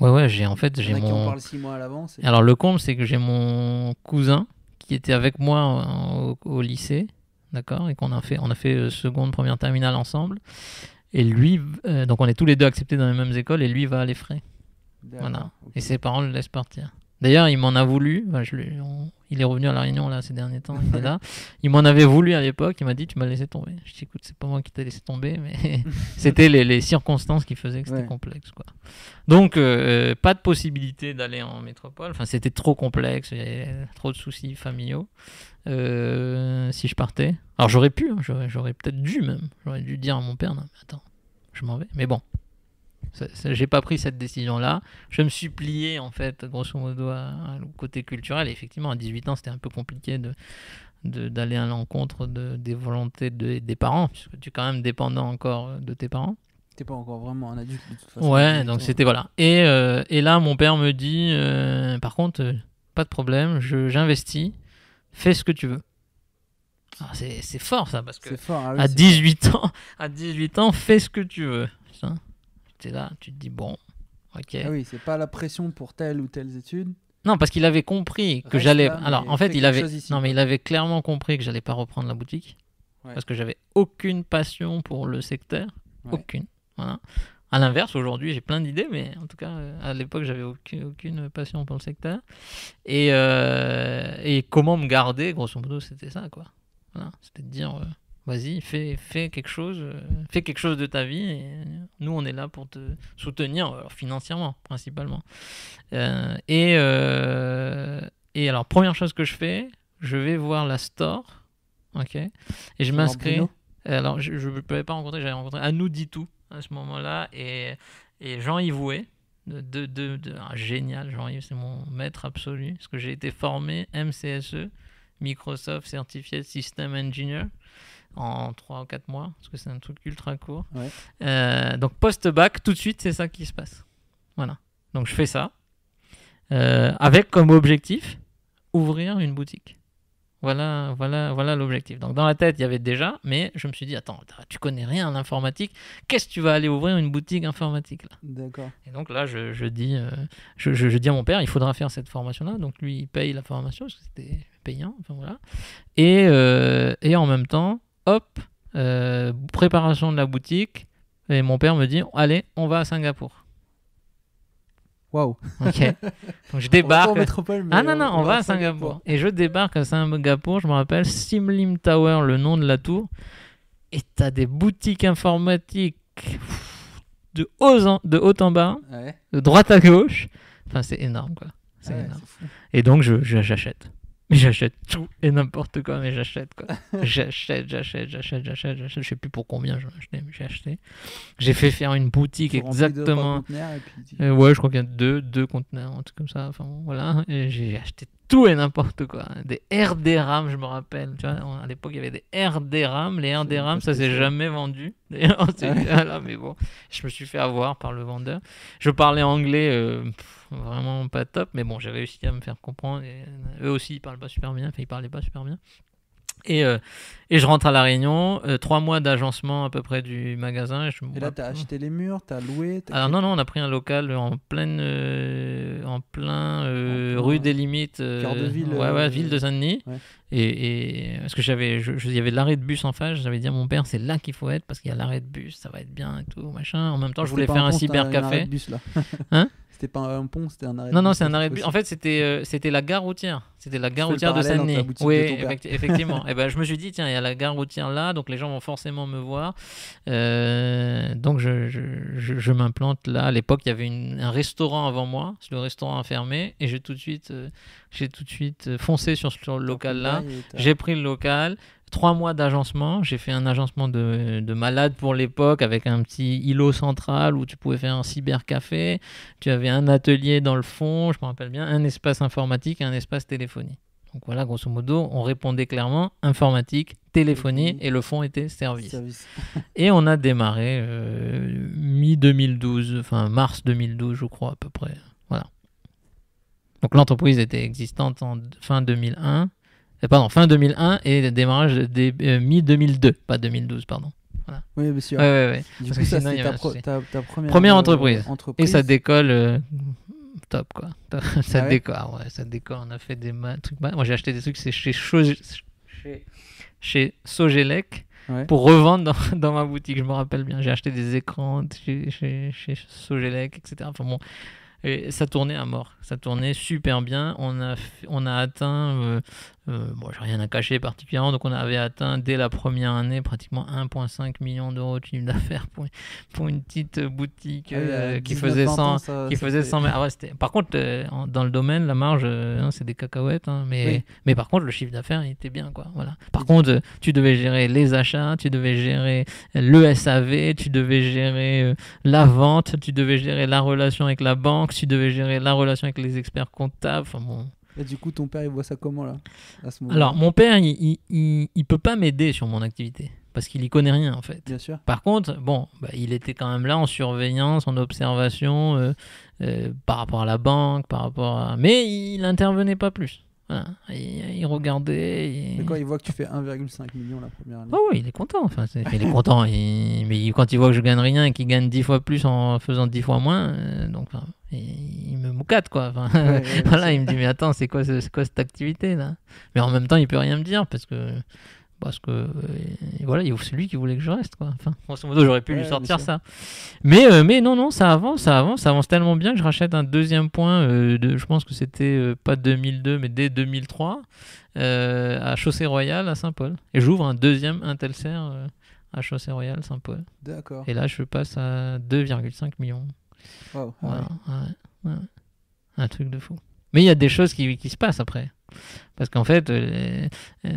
Ouais, ouais, j'ai en fait. j'ai mon... parle six mois à l'avance. Alors, le comble, c'est que j'ai mon cousin qui était avec moi euh, au, lycée, d'accord Et qu'on a fait, on a fait seconde, première terminale ensemble. Et lui, donc on est tous les deux acceptés dans les mêmes écoles, et lui va à frais voilà. Et ses parents le laissent partir. D'ailleurs, il m'en a voulu. je Il est revenu à la Réunion là ces derniers temps. Il là. Il m'en avait voulu à l'époque. Il m'a dit tu m'as laissé tomber. Je t'écoute. c'est pas moi qui t'ai laissé tomber, mais c'était les, circonstances qui faisaient que c'était complexe quoi. Donc euh, euh, pas de possibilité d'aller en métropole. Enfin c'était trop complexe. Il y avait trop de soucis familiaux. Euh, si je partais, alors j'aurais pu, hein, j'aurais peut-être dû même. J'aurais dû dire à mon père non mais attends je m'en vais. Mais bon, j'ai pas pris cette décision-là. Je me suis plié, en fait, grosso modo, au côté culturel. effectivement, à 18 ans, c'était un peu compliqué de d'aller à l'encontre de, des volontés de, des parents, puisque tu es quand même dépendant encore de tes parents. T'es pas encore vraiment un adulte de toute façon. Ouais, donc c'était voilà. Et, euh, et, là, mon père me dit, euh, par contre, euh, pas de problème, j'investis, fais ce que tu veux. Ah, c'est fort ça, parce que ah à, 18 ans, à 18 ans, fais ce que tu veux et là, tu te dis bon, ok. Ah oui, c'est pas la pression pour telle ou telle étude. Non, parce qu'il avait compris que j'allais. Alors, en fait, il avait. non, mais il avait clairement compris que j'allais pas reprendre la boutique. Parce que j'avais aucune passion pour le secteur. Aucune. Voilà. À l'inverse, aujourd'hui, j'ai plein d'idées, mais en tout cas, euh, à l'époque, j'avais aucune, aucune, passion pour le secteur. Et, euh, et comment me garder, grosso modo, c'était ça, quoi. Voilà. C'était de dire. Euh, Vas-y, fais, fais quelque chose, euh, fais quelque chose de ta vie. Et euh, nous, on est là pour te soutenir euh, financièrement, principalement. et, et alors, première chose que je fais, je vais voir la store, ok, et je m'inscris. Alors, je ne pouvais pas rencontrer, j'avais rencontré Anou tout à ce moment-là et, et Jean-Yves de, de, génial, Jean-Yves, c'est mon maître absolu, parce que j'ai été formé MCSE, Microsoft Certified System Engineer en 3 ou 4 mois, parce que c'est un truc ultra court. Euh, donc post-bac, tout de suite, c'est ça qui se passe. Voilà. Donc je fais ça, euh, avec comme objectif, ouvrir une boutique. Voilà, voilà, voilà l'objectif. Donc dans la tête, il y avait déjà, mais je me suis dit, attends, tu connais rien en informatique qu'est-ce que tu vas aller ouvrir une boutique informatique là D'accord. Et donc là, je, dis, euh, je, dis à mon père, il faudra faire cette formation-là. Donc lui, il paye la formation, parce que c'était payant, enfin voilà. Et, et en même temps, hop, euh, préparation de la boutique. Et mon père me dit Allez, on va à Singapour. Waouh Ok. je débarque. ah non, non, on, va à Singapour. Et je débarque à Singapour, je me rappelle Simlim Tower, le nom de la tour. Et t'as des boutiques informatiques de haut en, de haut en bas, de droite à gauche. Enfin, c'est énorme, quoi. C'est ah énorme. Et donc, j'achète. Je, j'achète mais j'achète tout et n'importe quoi, mais j'achète quoi. j'achète, j'achète, j'achète, j'achète, j'achète. Je sais plus pour combien acheté, mais j'ai acheté. J'ai fait faire une boutique exactement. Euh, ouais, je crois qu'il y a deux, deux conteneurs, un truc comme ça. Enfin voilà. j'ai acheté tout et n'importe quoi. Des RD RAM, je me rappelle. Tu vois, à l'époque, il y avait des RD RAM. Les RD RAM, ça s'est jamais vendu. D'ailleurs, là, mais bon, je me suis fait avoir par le vendeur. Je parlais anglais. Euh, vraiment pas top. Mais bon, j'ai réussi à me faire comprendre. Euh, eux aussi, ils parlent pas super bien. Enfin, ils parlaient pas super bien. Et, euh, et je rentre à La Réunion, euh, trois mois d'agencement à peu près du magasin. Et, là, t'as acheté les murs, t'as loué Alors, non, non, on a pris un local en, pleine, en plein, rue des Limites. de ville. Ouais, ville de Saint-Denis. Et, parce que j'avais, il y avait l'arrêt de bus en face, j'avais dit à mon père, c'est là qu'il faut être parce qu'il y a l'arrêt de bus, ça va être bien et tout, machin. En même temps, je voulais faire un cybercafé. Hein c'était pas un pont, c'était un arrêt. Non, non, c'est un arrêt de bus. En fait, c'était euh, c'était la gare routière. C'était la gare routière de saint Oui, effectivement. et eh ben, je me suis dit, tiens, il y a la gare routière là, donc les gens vont forcément me voir. Euh, donc, je, je, m'implante là. À l'époque, il y avait une, un restaurant avant moi. Le restaurant a fermé et j'ai tout de suite, euh, j'ai tout de suite foncé sur ce local là. J'ai pris le local trois mois d'agencement. J'ai fait un agencement de, malade pour l'époque avec un petit îlot central où tu pouvais faire un cybercafé. Tu avais un atelier dans le fond, je me rappelle bien, un espace informatique et un espace téléphonie. Donc voilà, grosso modo, on répondait clairement informatique, téléphonie et le fond était service. et on a démarré euh, mi-2012, enfin mars 2012, je crois, à peu près. Voilà. Donc l'entreprise était existante en fin 2001 euh, pardon, fin 2001 et démarrage euh, mi-2002, pas 2012, pardon. Oui, bien sûr. Parce ça, c'est ta, première, euh, entreprise. Et ça décolle euh, top quoi. Ah ça décolle, ah ça décolle On a fait des trucs. Moi j'ai acheté des trucs c'est chez, chez Sogelec pour revendre dans, dans, ma boutique. Je me rappelle bien. J'ai acheté des écrans chez, chez, Sogelec, etc. Enfin bon, et ça tournait à mort. Ça tournait super bien. On a on a atteint euh, j'ai rien à cacher particulièrement. Donc, on avait atteint dès la première année pratiquement 1,5 million d'euros de chiffre d'affaires pour, une petite boutique ah, euh, qui faisait 100. qui faisait 100 ah par contre, euh, dans le domaine, la marge, euh, hein, c'est des cacahuètes. Hein, mais, mais par contre, le chiffre d'affaires, il était bien. Quoi, voilà. Par contre, tu devais gérer les achats, tu devais gérer le SAV, tu devais gérer la vente, tu devais gérer la relation avec la banque, tu devais gérer la relation avec les experts comptables. Enfin, bon. Et du coup, ton père, il voit ça comment là à ce Alors, mon père, il, il, peut pas m'aider sur mon activité parce qu'il y connaît rien en fait. Bien sûr. Par contre, bon, bah, il était quand même là en surveillance, en observation, euh, euh, par rapport à la banque, par rapport à. Mais il n'intervenait pas plus. Il, regardait. Et... Mais quand il voit que tu fais 1,5 million la première année. Oh oui, il est content. Enfin, il est content. Mais quand il voit que je gagne rien et qu'il gagne 10 fois plus en faisant 10 fois moins, euh, donc il me moucate quoi. voilà, il me dit mais attends, c'est quoi, quoi cette activité là Mais en même temps, il peut rien me dire parce que parce que euh, voilà, il celui qui voulait que je reste quoi. Enfin, j'aurais pu lui sortir ça. Mais euh, mais non non, ça avance, ça avance, ça avance tellement bien que je rachète un deuxième point. Euh, de, je pense que c'était pas 2002 mais dès 2003 à Chaussée Royale à Saint-Paul. Et j'ouvre un deuxième Intelser à Chaussée Royale Saint-Paul. D'accord. Et là, je passe à 2,5 millions. Ah un truc de fou. Mais il y a des choses qui, qui se passent après. Parce qu'en fait, euh, euh,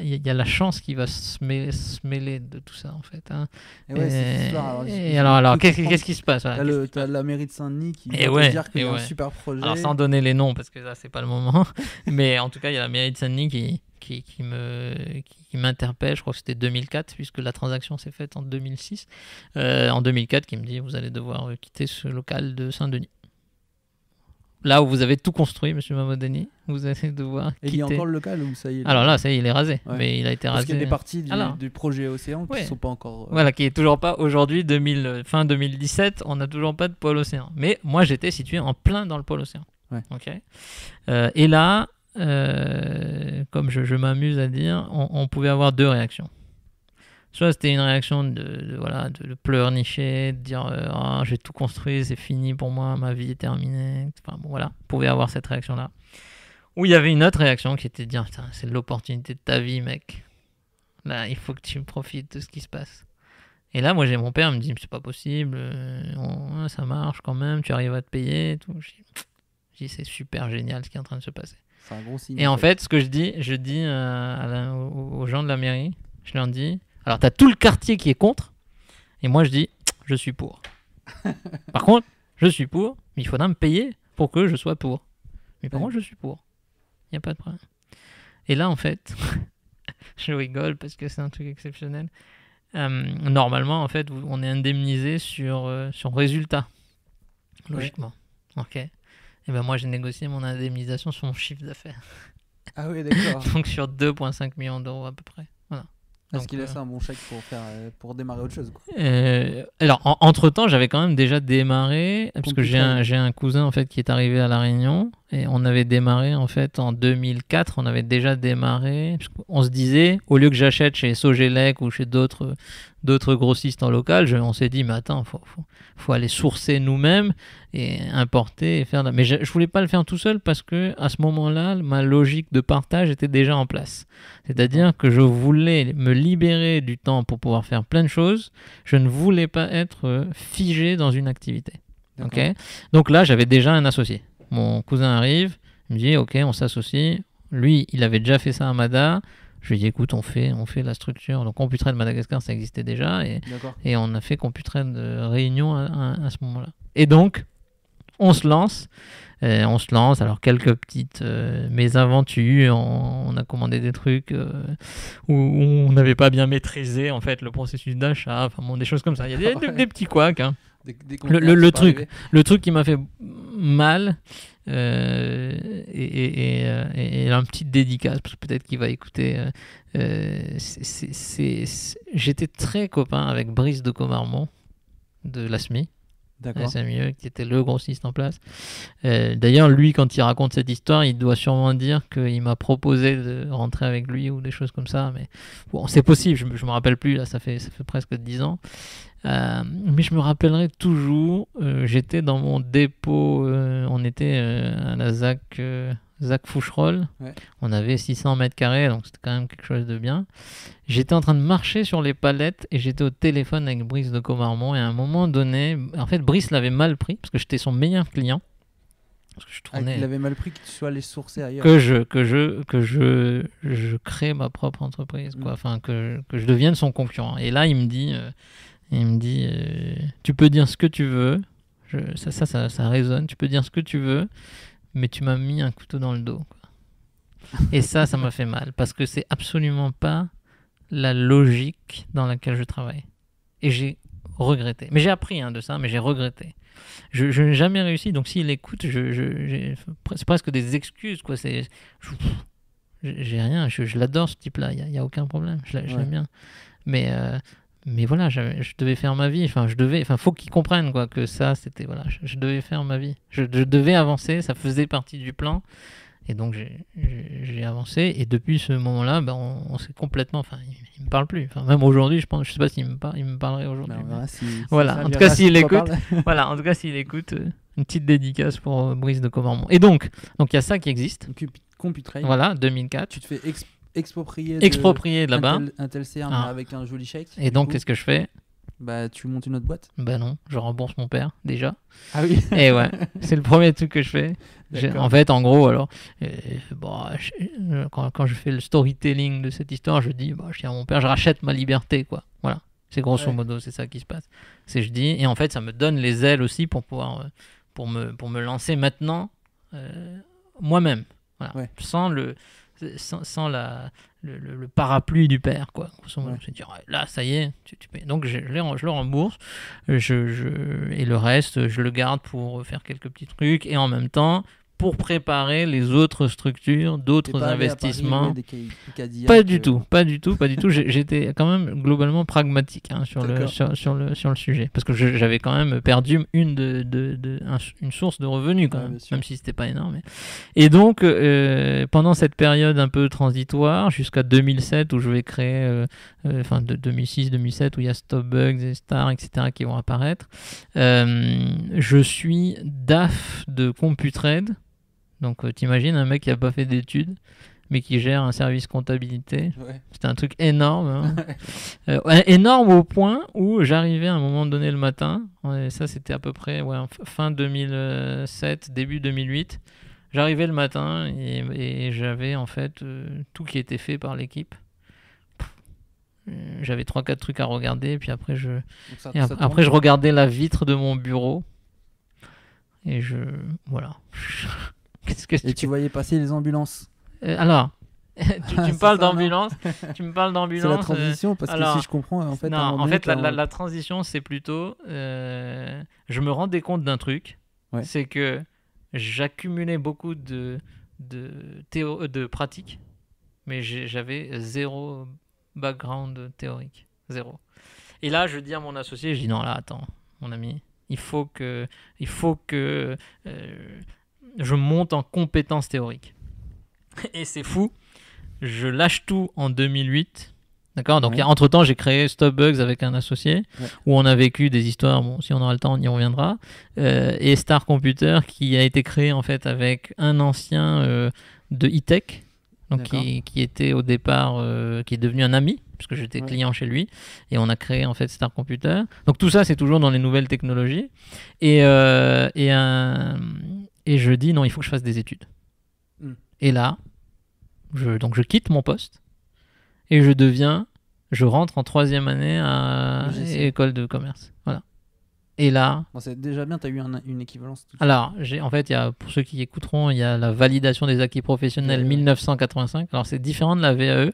il y, a la chance qui va se mêler, de tout ça, en fait. Hein. Et, ouais, alors, alors, qu'est-ce qui se passe Tu as la mairie de Saint-Denis qui va te dire qu'il y un super projet. Alors, sans donner les noms, parce que là, c'est pas le moment. mais en tout cas, il y a la mairie de Saint-Denis qui, qui, me, qui, m'interpelle. Je crois que c'était 2004, puisque la transaction s'est faite en 2006. Euh, en 2004, qui me dit vous allez devoir quitter ce local de Saint-Denis là où vous avez tout construit, monsieur Mamodani, vous allez devoir. voir. Et il y encore le local ça y est. Alors là, ça y est, il est rasé. Mais il a été Parce rasé. qu'il y a des parties du, projet Océan qui sont pas encore. Euh, voilà, qui est toujours pas aujourd'hui, euh, fin 2017, on n'a toujours pas de pôle Océan. Mais moi, j'étais situé en plein dans le pôle Océan. Ok. Euh, et là, comme je, m'amuse à dire, on pouvait avoir deux réactions soit c'était une réaction de, voilà de, pleurnicher de dire euh, ah, j'ai tout construit c'est fini pour moi ma vie est terminée enfin bon voilà vous pouvez avoir cette réaction là ou il y avait une autre réaction qui était de dire c'est l'opportunité de ta vie mec là il faut que tu profites de ce qui se passe et là moi j'ai mon père il me dit c'est pas possible euh, ça marche quand même tu arrives à te payer et tout dis c'est super génial ce qui est en train de se passer et en fait, ce que je dis je dis euh, aux gens de la mairie je leur dis alors as tout le quartier qui est contre, et moi je dis, je suis pour. par contre, je suis pour, mais il faudra me payer pour que je sois pour. Mais par contre, je suis pour. Il n'y a pas de problème. Et là, en fait, je rigole parce que c'est un truc exceptionnel. Euh, normalement, en fait, on est indemnisé sur, euh, résultat, logiquement. Ok. Et eh ben moi, j'ai négocié mon indemnisation sur mon chiffre d'affaires. Ah oui, d'accord. Donc sur 2,5 millions d'euros à peu près. Voilà. Est-ce qu'il laisse euh, un bon chèque pour, faire, euh, pour démarrer autre chose. Quoi. Euh, alors, entre-temps, j'avais quand même déjà démarré, parce que j'ai un, un, cousin en fait qui est arrivé à La Réunion, et on avait démarré en fait en 2004, on avait déjà démarré. On se disait, au lieu que j'achète chez Sogelec ou chez d'autres grossistes en local, on s'est dit, mais attends, faut, faut, aller sourcer nous-mêmes et importer et faire. Mais je, ne voulais pas le faire tout seul parce que à ce moment-là, ma logique de partage était déjà en place. C'est-à-dire que je voulais me libérer du temps pour pouvoir faire plein de choses. Je ne voulais pas être euh, figé dans une activité. Donc là, j'avais déjà un associé. Mon cousin arrive, il me dit ok, on s'associe. Lui, il avait déjà fait ça à Mada. Je lui dis « écoute, on fait, on fait la structure. Donc de Madagascar, ça existait déjà. Et, on a fait de Réunion à, ce moment-là. Et donc, on se lance. Et on se lance. Alors, quelques petites euh, mésaventures. On, a commandé des trucs euh, où, on n'avait pas bien maîtrisé en fait le processus d'achat. Enfin, des choses comme ça. Il y a des, petits couacs. Hein. le, truc, le truc qui m'a fait mal. Euh, euh, et, un petit dédicace, parce que peut-être qu'il va écouter. Euh, j'étais très copain avec Brice de Comarmont de l'ASMI. D'accord. qui était le grossiste en place. D'ailleurs, lui, quand il raconte cette histoire, il doit sûrement dire qu'il m'a proposé de rentrer avec lui ou des choses comme ça. Mais bon, c'est possible, je ne me rappelle plus, là, ça fait, ça fait presque 10 ans. Euh, mais je me rappellerai toujours, euh, j'étais dans mon dépôt, euh, on était à la ZAC, ZAC on avait 600 mètres carrés, donc c'était quand même quelque chose de bien. J'étais en train de marcher sur les palettes et j'étais au téléphone avec Brice de Comarmont et à un moment donné, en fait Brice l'avait mal pris parce que j'étais son meilleur client. Parce que je ah, tournais, il avait mal pris que tu sois allé sourcer ailleurs. Que je, que je, que je, je crée ma propre entreprise, quoi. Mm. Enfin, que, que, je devienne son concurrent. Et là, il me dit il me dit euh, Tu peux dire ce que tu veux. ça, ça, ça, ça, résonne. Tu peux dire ce que tu veux, mais tu m'as mis un couteau dans le dos. Et ça, ça m'a fait mal parce que c'est absolument pas la logique dans laquelle je travaille. Et j'ai regretté. Mais j'ai appris hein, de ça, mais j'ai regretté. Je, n'ai jamais réussi, donc s'il écoute, je, je c'est presque des excuses. quoi. C'est, j'ai rien, je, l'adore ce type-là, il n'y a, aucun problème, je, l'aime bien. Mais euh, mais voilà, je devais faire ma vie. Enfin, je devais. Enfin, faut qu'ils comprennent quoi que ça, c'était voilà, je, devais faire ma vie. Je, devais avancer. Ça faisait partie du plan. Et donc j'ai avancé. Et depuis ce moment-là, ben, on, s'est complètement. Enfin, il, ne me parle plus. Enfin, même aujourd'hui, je pense. Je sais pas s'il me parle. Il me parlerait aujourd'hui. Ben, voilà. En tout cas, s'il écoute. voilà. En tout cas, s'il écoute, une petite dédicace pour euh, Brice de Comormont. Et donc, donc il y a ça qui existe. Compute Voilà, 2004. Tu te fais exproprié de, exproprié là-bas. Un tel, ah. avec un joli chèque. Et donc, qu'est-ce que je fais Bah, tu montes une autre boîte. Bah non, je rembourse mon père déjà. Ah oui. Et ouais, c'est le premier truc que je fais. En fait, en gros, alors, quand, quand je fais le storytelling de cette histoire, je dis, bah, je tiens à mon père, je rachète ma liberté, quoi. Voilà. C'est grosso modo, c'est ça qui se passe. C'est je dis, et en fait, ça me donne les ailes aussi pour pouvoir, euh, pour me, pour me lancer maintenant euh, moi-même. Voilà. Sans le, sans, la, le, parapluie du père, quoi. là, ça y est, Donc, je, je, je, le rembourse, je, et le reste, je le garde pour faire quelques petits trucs, et en même temps, pour préparer les autres structures, d'autres investissements. pas du euh tout, pas du tout, pas du tout. J'étais quand même globalement pragmatique hein, sur, le, sur, le, sur le sujet. Parce que j'avais quand même perdu une, de, de, une source de revenus, quand même, même si c'était pas énorme. Et donc, euh, pendant cette période un peu transitoire, jusqu'à 2007, où je vais créer, euh, enfin, 2006-2007, où il y a Stop Bugs et Star, etc., qui vont apparaître, je suis DAF de CompuTrade donc euh, t'imagines un mec qui a pas fait d'études, mais qui gère un service comptabilité. C'était un truc énorme. Hein. Euh, énorme au point où j'arrivais à un moment donné le matin, et ça c'était à peu près fin 2007, début 2008. J'arrivais le matin et, j'avais en fait euh, tout qui était fait par l'équipe. J'avais 3-4 trucs à regarder, puis après je, après je regardais la vitre de mon bureau. Et je. Voilà. que Et tu... voyais passer les ambulances. Euh, alors, tu, me parles d'ambulance. Tu me parles d'ambulance. C'est la euh, transition parce que si je comprends, en fait, non, en fait, la, transition, c'est plutôt, euh, je me rendais compte d'un truc, c'est que j'accumulais beaucoup de de théo de pratiques, mais j'avais zéro background théorique, zéro. Et là, je dis à mon associé, je dis non là, attends, mon ami, il faut que, il faut que je monte en compétences théoriques. Et c'est fou, je lâche tout en 2008. D'accord Donc, entre-temps, j'ai créé Stop Bugs avec un associé, où on a vécu des histoires, bon, si on aura le temps, on y reviendra, euh, et Star Computer, qui a été créé, en fait, avec un ancien euh, de E-Tech, donc qui, était au départ, euh, qui est devenu un ami, puisque j'étais client chez lui, et on a créé, en fait, Star Computer. Donc, tout ça, c'est toujours dans les nouvelles technologies, et, et un et je dis non, il faut que je fasse des études. Hmm. Et là, je, donc je quitte mon poste et je deviens, je rentre en troisième année à école de commerce. Voilà. Et là. c'est déjà bien, tu as eu une équivalence. Alors, en fait, y a, pour ceux qui écouteront, il y a la validation des acquis professionnels 1985. Alors, c'est différent de la VAE.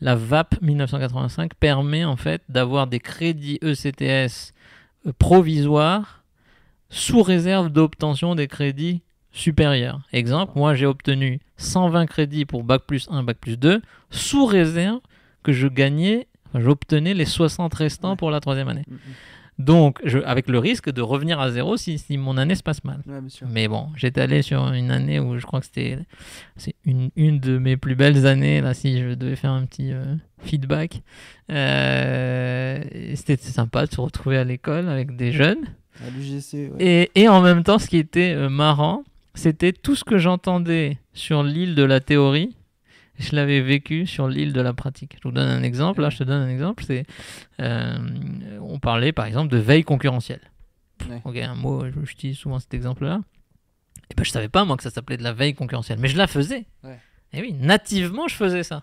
La VAP 1985 permet, en fait, d'avoir des crédits ECTS euh, provisoires sous réserve d'obtention des crédits supérieure. Exemple, moi j'ai obtenu 120 crédits pour Bac plus 1, Bac plus 2, sous réserve que je gagnais, j'obtenais les 60 restants pour la troisième année. Mm, mm. Donc, je, avec le risque de revenir à zéro si, si mon année se passe mal. Mais bon, j'étais allé sur une année où je crois que c'était c'est une, de mes plus belles années, là, si je devais faire un petit euh, feedback. Euh, c'était sympa de se retrouver à l'école avec des jeunes. et, en même temps, ce qui était euh, marrant, c'était tout ce que j'entendais sur l'île de la théorie, je l'avais vécu sur l'île de la pratique. Je vous donne un exemple, là je te donne un exemple, euh, on parlait par exemple de veille concurrentielle. OK, un mot, je, dis souvent cet exemple-là. Et eh ben je savais pas moi que ça s'appelait de la veille concurrentielle, mais je la faisais. Et eh oui, nativement je faisais ça.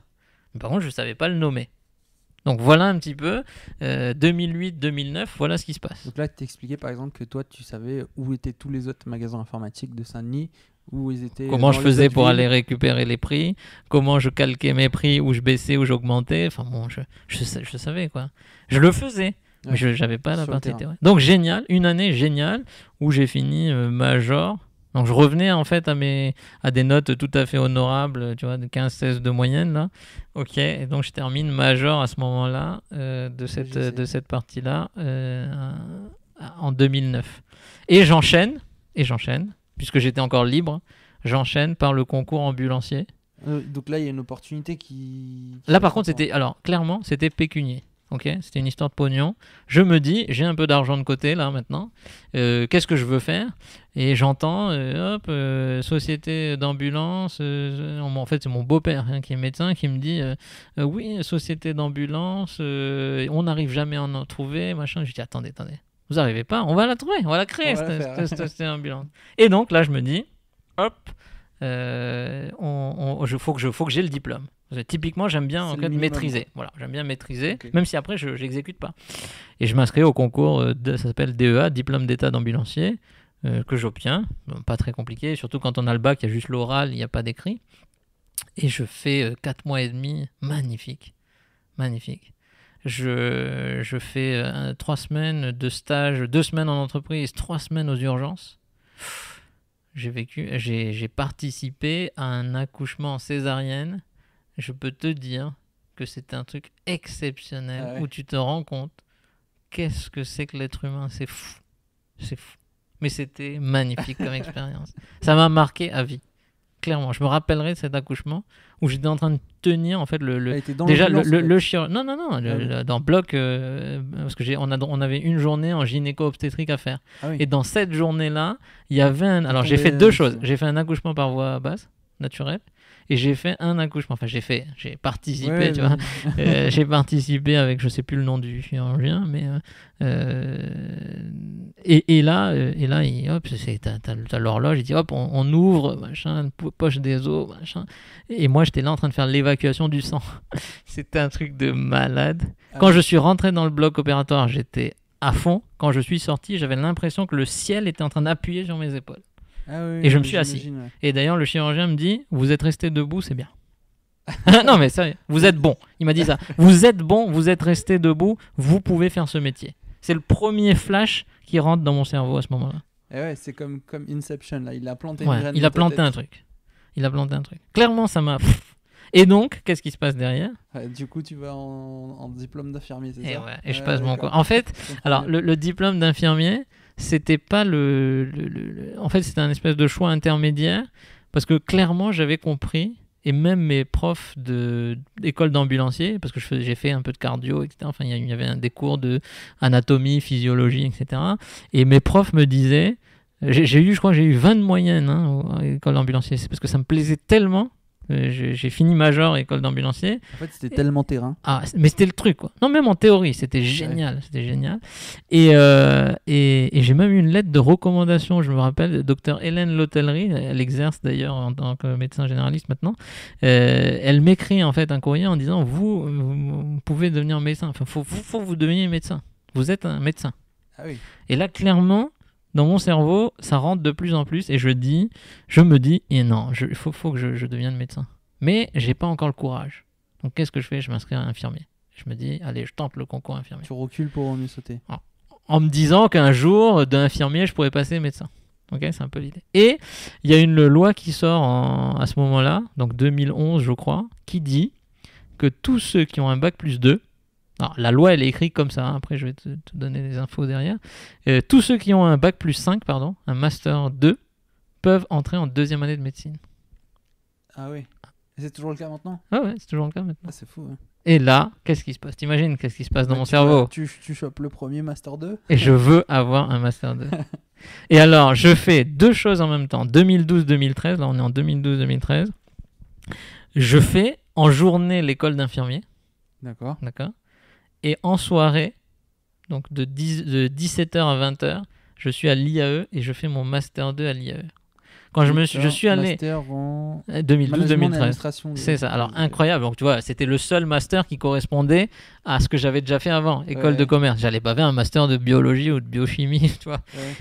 Mais par contre je savais pas le nommer. Donc voilà un petit peu, 2008-2009, euh, voilà ce qui se passe. Donc là, tu expliquais par exemple que toi, tu savais où étaient tous les autres magasins informatiques de Saint-Denis, où ils étaient. Comment je faisais pour aller récupérer les prix, comment je calquais mes prix, où je baissais, où j'augmentais. Enfin bon, je, je, savais quoi. Je le faisais. Mais je n'avais pas la partie théorique. Donc génial, une année géniale où j'ai fini euh, major donc je revenais en fait à, mes, à des notes tout à fait honorables, tu vois, de 15-16 de moyenne. Là. Ok, et donc je termine major à ce moment-là euh, de cette, de cette partie-là euh, en 2009. Et j'enchaîne, et j'enchaîne, puisque j'étais encore libre, j'enchaîne par le concours ambulancier. Euh, donc là, il y a une opportunité qui... qui là, par contre, c'était... Alors, clairement, c'était pécunier. Ok, c'était une histoire de pognon. Je me dis, j'ai un peu d'argent de côté là maintenant. Euh, qu'est-ce que je veux faire Et j'entends, euh, hop, euh, société d'ambulance. en fait, c'est mon beau-père hein, qui est médecin qui me dit, oui, société d'ambulance. on n'arrive jamais à en trouver, machin. Je dis, attendez, attendez. Vous n'arrivez pas On va la trouver, on va la créer cette, société d'ambulance Et donc là, je me dis, hop, euh, je faut que je faut que j'ai le diplôme. Typiquement, j'aime bien maîtriser. Voilà, j'aime bien maîtriser, même si après je n'exécute pas. Et je m'inscris au concours, euh, ça s'appelle DEA, diplôme d'état d'ambulancier, euh, que j'obtiens. pas très compliqué, surtout quand on a le bac, il y a juste l'oral, il n'y a pas d'écrit. Et je fais 4 euh, mois et demi, magnifique, magnifique. Je, fais 3 semaines de stage, 2 semaines en entreprise, 3 semaines aux urgences j'ai vécu, j'ai participé à un accouchement césarienne. Je peux te dire que c'est un truc exceptionnel ah où tu te rends compte qu'est-ce que c'est que l'être humain. C'est fou, c'est fou. Mais c'était magnifique comme expérience. Ça m'a marqué à vie clairement. Je me rappellerai cet accouchement où j'étais en train de tenir en fait le, le déjà le, le, Non non non, le, ah dans bloc euh, parce que j'ai on, a, on avait une journée en gynéco obstétrique à faire. Ah Et dans cette journée là, il y avait un... alors j'ai fait deux choses. J'ai fait un accouchement par voie basse naturelle et j'ai fait un accouchement. Enfin, j'ai fait, j'ai participé, tu vois. Euh, j'ai participé avec, je sais plus le nom du chirurgien, mais. Euh, euh, et, et, là, et là hop, t'as, t'as, l'horloge, il dit hop, on, ouvre, machin, poche des os, machin. Et moi, j'étais là en train de faire l'évacuation du sang. C'était un truc de malade. Ah Quand je suis rentré dans le bloc opératoire, j'étais à fond. Quand je suis sorti, j'avais l'impression que le ciel était en train d'appuyer sur mes épaules. Ah et je me suis assis. Et d'ailleurs, le chirurgien me dit Vous êtes resté debout, c'est bien. non, mais sérieux, vous êtes bon. Il m'a dit ça. Vous êtes bon, vous êtes resté debout, vous pouvez faire ce métier. C'est le premier flash qui rentre dans mon cerveau à ce moment-là. Et eh ouais, c'est comme, comme Inception, là. Il a planté Il a planté un truc. Il a planté un truc. Clairement, ça m'a. Et donc, qu'est-ce qui se passe derrière Du coup, tu vas en, diplôme d'infirmier, c'est eh ça Et je passe mon cours. En fait, alors, le, le diplôme d'infirmier, c'était pas le, En fait, c'était un espèce de choix intermédiaire parce que clairement, j'avais compris et même mes profs d'école d'ambulancier, parce que j'ai fait un peu de cardio, etc. Enfin, il y, avait des cours de anatomie, physiologie, etc. Et mes profs me disaient, j'ai eu, je crois, j'ai eu 20 de moyenne hein, à l'école d'ambulancier, c'est parce que ça me plaisait tellement euh, j'ai fini major école d'ambulancier. En fait, c'était tellement terrain. Ah, mais c'était le truc, quoi. Non, même en théorie, c'était génial, c'était génial. Euh, et, et, j'ai même eu une lettre de recommandation, je me rappelle, docteur Hélène L'Hôtellerie, elle exerce d'ailleurs en tant que médecin généraliste maintenant. Euh, elle m'écrit en fait un courrier en disant vous, pouvez devenir médecin. Enfin, faut, faut, vous deveniez médecin. Vous êtes un médecin. Ah oui. Et là, clairement, dans mon cerveau, ça rentre de plus en plus et je dis, je me dis, et non, il faut, faut, que je, devienne médecin. Mais j'ai pas encore le courage. Donc qu'est-ce que je fais Je m'inscris à infirmier. Je me dis, allez, je tente le concours infirmier. Tu recules pour mieux sauter. En, me disant qu'un jour, d'infirmier, je pourrais passer médecin. Ok, c'est un peu l'idée. Et il y a une loi qui sort à ce moment-là, donc 2011, je crois, qui dit que tous ceux qui ont un bac plus 2 alors, la loi, elle est écrite comme ça. Hein. Après, je vais te, donner des infos derrière. Euh, tous ceux qui ont un bac plus 5, pardon, un master 2, peuvent entrer en deuxième année de médecine. Ah oui. C'est toujours le cas maintenant ah Ouais, c'est toujours le cas maintenant. Ah, c'est fou. Hein. Et là, qu'est-ce qui se passe T'imagines qu'est-ce qui se passe dans bah, mon cerveau tu, tu chopes le premier Master 2 Et je veux avoir un Master 2. et alors, je fais deux choses en même temps. 2012-2013, là on est en 2012-2013. Je fais en journée l'école d'infirmier. D'accord. D'accord. Et en soirée, donc de, 17h à 20h, je suis à l'IAE et je fais mon Master 2 à l'IAE. Quand je, me suis, je suis allé. En... 2012-2013. C'est ça. Alors, incroyable. Donc, tu vois, c'était le seul master qui correspondait à ce que j'avais déjà fait avant, école de commerce. J'allais pas faire un master de biologie ou de biochimie, tu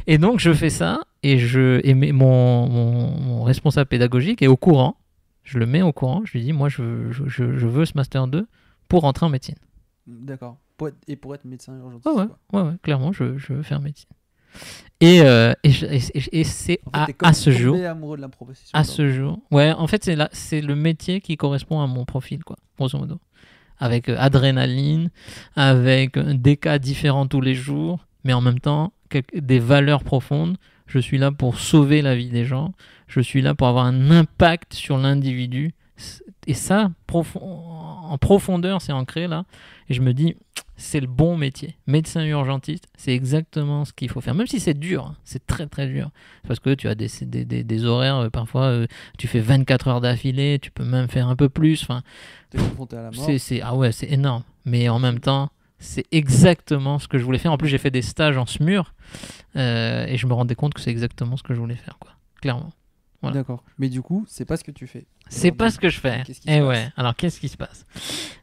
Et donc, je fais ça et, je, et mon, responsable pédagogique est au courant. Je le mets au courant. Je lui dis, moi, je, je, je veux ce master 2 pour rentrer en médecine. D'accord. Et pour être médecin aujourd'hui. Ouais, ouais, clairement, je, veux faire médecine. Et, euh, et, c'est à, ce jour. amoureux de la À ce jour. Ouais, en fait, c'est, c'est le métier qui correspond à mon profil, quoi, grosso modo. Avec euh, adrénaline, avec euh, des cas différents tous les jours, mais en même temps, des valeurs profondes. Je suis là pour sauver la vie des gens. Je suis là pour avoir un impact sur l'individu et ça, en profondeur, c'est ancré là. Et je me dis, c'est le bon métier. Médecin urgentiste, c'est exactement ce qu'il faut faire. Même si c'est dur, hein, c'est très très dur. Parce que tu as des, des, horaires, euh, parfois euh, tu fais 24 heures d'affilée, tu peux même faire un peu plus. Enfin, c'est ah ouais, c'est énorme. Mais en même temps, c'est exactement ce que je voulais faire. En plus, j'ai fait des stages en SMUR euh, et je me rendais compte que c'est exactement ce que je voulais faire, quoi. Clairement. D'accord. Mais du coup, c'est pas ce que tu fais. C'est pas ce que je fais. Et eh ouais. Alors qu'est-ce qui se passe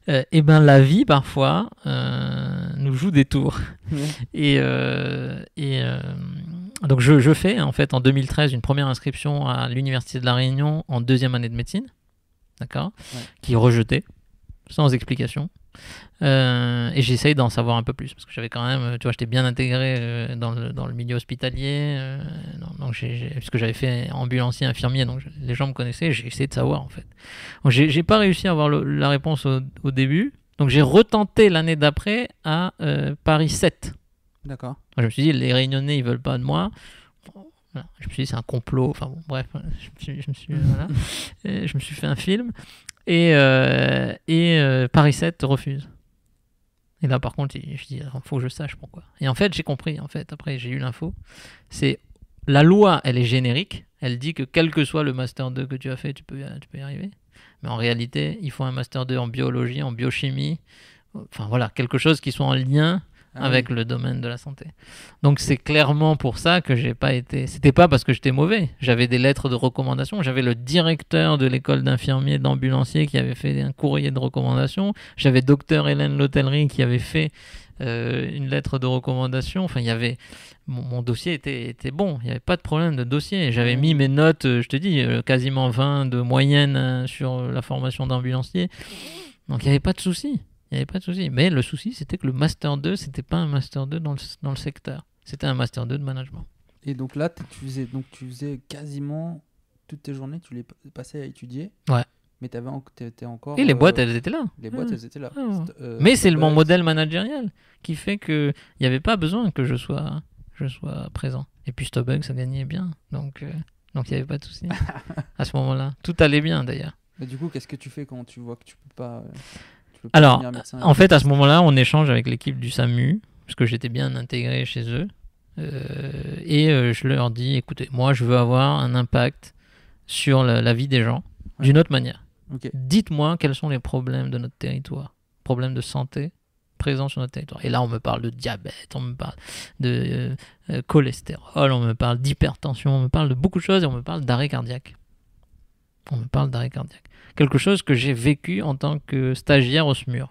euh, Eh ben, la vie parfois euh, nous joue des tours. Et, euh, et euh, donc je, je, fais en fait en 2013 une première inscription à l'université de la Réunion en deuxième année de médecine, d'accord, qui est rejetée sans explication. Euh, et j'essaye d'en savoir un peu plus parce que j'avais quand même, tu vois, j'étais bien intégré euh, dans le, dans le milieu hospitalier, euh, donc puisque j'avais fait ambulancier, infirmier, donc les gens me connaissaient, j'ai essayé de savoir en fait. J'ai pas réussi à avoir la réponse au, début, donc j'ai retenté l'année d'après à Paris 7. D'accord. Je me suis dit, les Réunionnais ils veulent pas de moi. Je me suis dit, c'est un complot. Enfin bon, bref, je suis, je me suis, je me suis fait un film. Et, euh, euh, Paris 7 refuse. Et là, par contre, il faut que je sache pourquoi. Et en fait, j'ai compris. En fait, après, j'ai eu l'info. C'est la loi, elle est générique. Elle dit que quel que soit le master 2 que tu as fait, tu peux, tu peux y arriver. Mais en réalité, il faut un master 2 en biologie, en biochimie. Enfin voilà, quelque chose qui soit en lien ah avec le domaine de la santé. Donc c'est clairement pour ça que j'ai pas été. C'était pas parce que j'étais mauvais. J'avais des lettres de recommandation. J'avais le directeur de l'école d'infirmiers d'ambulanciers qui avait fait un courrier de recommandation. J'avais docteur Hélène L'Hôtellerie qui avait fait euh, une lettre de recommandation. Enfin, il y avait mon, dossier était, bon. Il n'y avait pas de problème de dossier. J'avais mis mes notes. Euh, je te dis euh, quasiment 20 de moyenne hein, sur la formation d'ambulancier. Donc il n'y avait pas de souci. Il n'y avait pas de souci. Mais le souci, c'était que le Master 2, c'était pas un Master 2 dans le, dans le secteur. C'était un Master 2 de management. Et donc là, tu faisais, donc tu faisais quasiment toutes tes journées, tu les passais à étudier. Ouais. Mais tu étais encore. Et les euh, boîtes, elles étaient là. Les boîtes, elles étaient là. Ah euh, mais c'est le modèle managérial qui fait qu'il n'y avait pas besoin que je sois, je sois présent. Et puis Stobug, ça gagnait bien. Donc. Euh, donc il n'y avait pas de souci à ce moment-là. Tout allait bien d'ailleurs. Mais du coup, qu'est-ce que tu fais quand tu vois que tu peux pas alors, en fait, à ce moment-là, on échange avec l'équipe du SAMU, parce que j'étais bien intégré chez eux. Euh, et euh, je leur dis, écoutez, moi, je veux avoir un impact sur la, vie des gens d'une autre manière. Dites-moi quels sont les problèmes de notre territoire, problèmes de santé présents sur notre territoire. Et là, on me parle de diabète, on me parle de euh, cholestérol, on me parle d'hypertension, on me parle de beaucoup de choses et on me parle d'arrêt cardiaque. On me parle d'arrêt cardiaque quelque chose que j'ai vécu en tant que stagiaire au SMUR.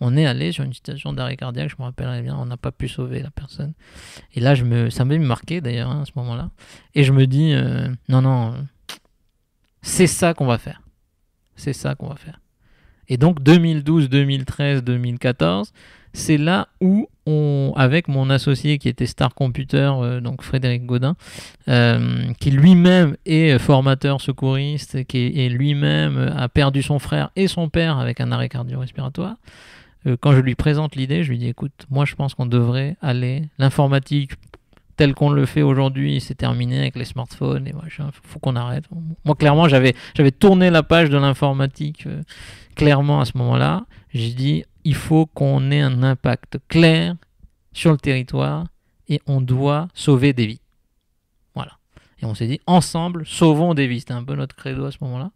On est allé sur une situation d'arrêt cardiaque, je me rappelle, bien, on n'a pas pu sauver la personne. Et là, je me, ça m'a marqué d'ailleurs hein, à ce moment-là. Et je me dis, euh, non, non, c'est ça qu'on va faire. C'est ça qu'on va faire. Et donc 2012, 2013, 2014, c'est là où on, avec mon associé qui était Star Computer, euh, donc Frédéric Godin, euh, qui lui-même est euh, formateur secouriste, qui lui-même a perdu son frère et son père avec un arrêt cardio-respiratoire. quand je lui présente l'idée, je lui dis écoute, moi je pense qu'on devrait aller l'informatique tel qu'on le fait aujourd'hui, c'est terminé avec les smartphones et machin. Faut, faut qu'on arrête. Moi, clairement, j'avais, j'avais tourné la page de l'informatique euh, clairement à ce moment-là. J'ai dit, il faut qu'on ait un impact clair sur le territoire et on doit sauver des vies. Voilà. Et on s'est dit, ensemble, sauvons des vies. C'était un peu notre credo à ce moment-là.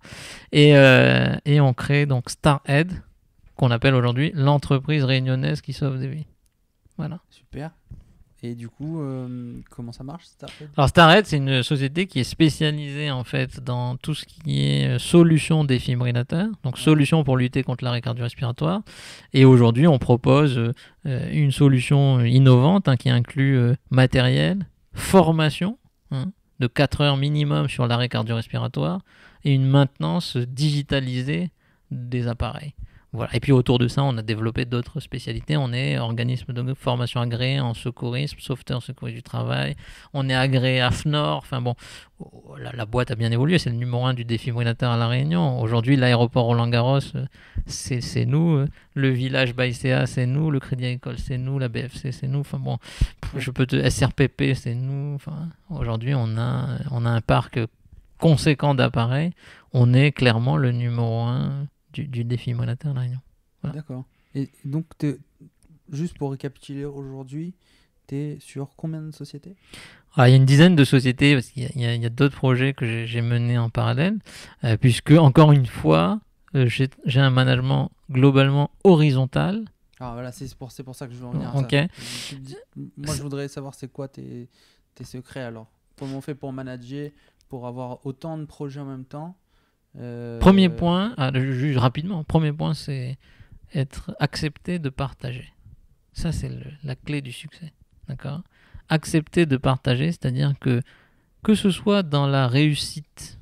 Et, euh, et on crée donc StarHead, qu'on appelle aujourd'hui l'entreprise réunionnaise qui sauve des vies. Voilà. Super. Et du coup, euh, comment ça marche Starred Alors Starred, c'est une société qui est spécialisée en fait dans tout ce qui est euh, solution défibrillateur, donc solution pour lutter contre l'arrêt cardio-respiratoire. Et aujourd'hui, on propose euh, une solution innovante hein, qui inclut matériel, formation hein, de 4 heures minimum sur l'arrêt cardio-respiratoire et une maintenance digitalisée des appareils. Et puis autour de ça, on a développé d'autres spécialités. On est organisme de formation agréé en secourisme, sauveteur secourisme du travail. On est agréé à FNOR. Enfin bon, oh, la, boîte a bien évolué. C'est le numéro un du défibrillateur à La Réunion. Aujourd'hui, l'aéroport Roland-Garros, euh, c'est nous. Euh, le village Baïséa, c'est nous. Le Crédit Agricole, c'est nous. La BFC, c'est nous. Enfin bon, je peux SRPP, c'est nous. Enfin, aujourd'hui, on a, on a un parc conséquent d'appareils. On est clairement le numéro un du, défi monétaire, D'accord. Et donc, juste pour récapituler aujourd'hui, tu es sur combien de sociétés ah, Il y a une dizaine de sociétés, parce qu'il y a, d'autres projets que j'ai menés en parallèle, euh, puisque, encore une fois, euh, j'ai un management globalement horizontal. Ah, voilà, c'est pour, pour, ça que je veux en venir. Ok. Moi, je voudrais savoir c'est quoi tes, tes secrets alors Comment on fait pour manager, pour avoir autant de projets en même temps euh, premier point, ah, je juge rapidement, premier point, c'est être accepté de partager. Ça, c'est la clé du succès. D'accord Accepter de partager, c'est-à-dire que que ce soit dans la réussite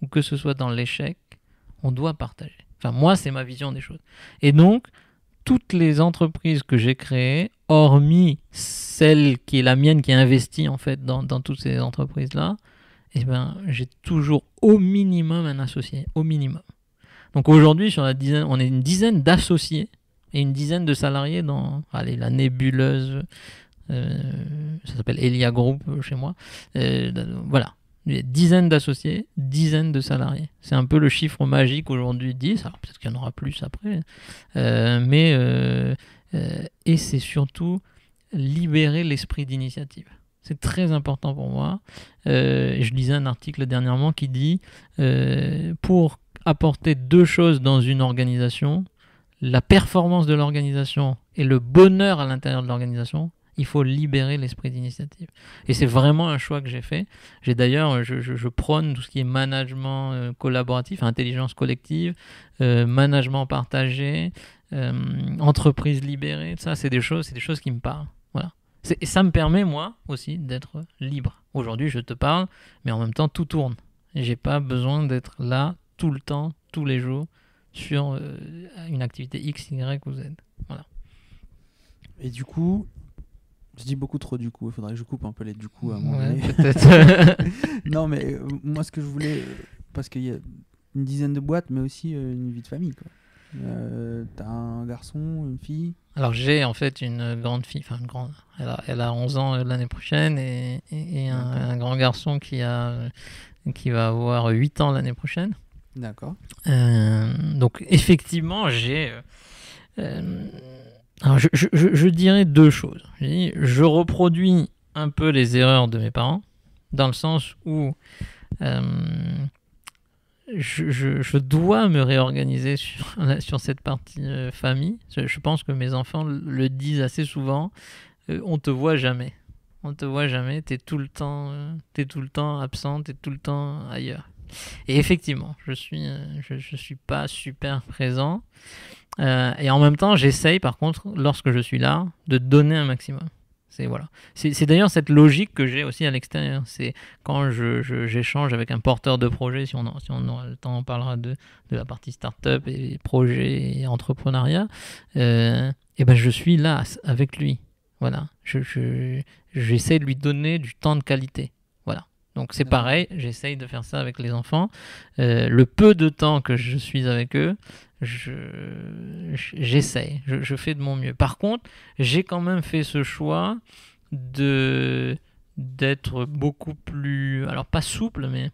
ou que ce soit dans l'échec, on doit partager. Enfin, moi, c'est ma vision des choses. Et donc, toutes les entreprises que j'ai créées, hormis celle qui est la mienne, qui est investie en fait dans toutes ces entreprises-là, eh ben, j'ai toujours au minimum un associé, au minimum. Donc aujourd'hui, sur la dizaine, on est une dizaine d'associés et une dizaine de salariés dans allez, la nébuleuse, euh, ça s'appelle Elia Group euh, chez moi. Euh, voilà, voilà, dizaines d'associés, dizaines de salariés. C'est un peu le chiffre magique aujourd'hui 10, alors peut-être qu'il y en aura plus après. mais, et c'est surtout libérer l'esprit d'initiative. C'est très important pour moi. Euh, je lisais un article dernièrement qui dit euh, pour apporter deux choses dans une organisation, la performance de l'organisation et le bonheur à l'intérieur de l'organisation, il faut libérer l'esprit d'initiative. Et c'est vraiment un choix que j'ai fait. J'ai d'ailleurs, je, prône tout ce qui est management euh, collaboratif, intelligence collective, management partagé, entreprise libérée. Ça, c'est des choses, c'est des choses qui me parlent. Et ça me permet, moi aussi, d'être libre. Aujourd'hui, je te parle, mais en même temps, tout tourne. J'ai pas besoin d'être là tout le temps, tous les jours, sur euh, une activité X, Y ou Z. Voilà. Et du coup, je dis beaucoup trop du coup, il faudrait que je coupe un peu les du coup à mon avis non, mais euh, moi, ce que je voulais, euh, parce qu'il y a une dizaine de boîtes, mais aussi une vie de famille. Quoi. Euh, T'as un garçon, une fille Alors j'ai en fait une grande fille, enfin une grande. Elle a, elle a 11 ans euh, l'année prochaine et, un, grand garçon qui, a, qui va avoir 8 ans l'année prochaine. D'accord. Euh, donc effectivement, j'ai... Euh, alors je, je, je, dirais deux choses. Je reproduis un peu les erreurs de mes parents, dans le sens où je, dois me réorganiser sur, sur cette partie euh, famille. Je, pense que mes enfants le disent assez souvent. On euh, on te voit jamais. On te voit jamais. T'es tout le temps, euh, es tout le temps absent. es tout le temps ailleurs. Et effectivement, je suis, je, suis pas super présent. et en même temps, j'essaye par contre, lorsque je suis là, de donner un maximum. C'est voilà. d'ailleurs cette logique que j'ai aussi à l'extérieur. C'est quand j'échange je, avec un porteur de projet, si on, on le temps, on parlera de, de la partie start-up et projet et entrepreneuriat. et euh, eh ben je suis là avec lui. Voilà. J'essaie de lui donner du temps de qualité. Donc c'est pareil, j'essaye de faire ça avec les enfants. Euh, le peu de temps que je suis avec eux, j'essaye, je, fais de mon mieux. Par contre, j'ai quand même fait ce choix de d'être beaucoup plus, alors pas souple, mais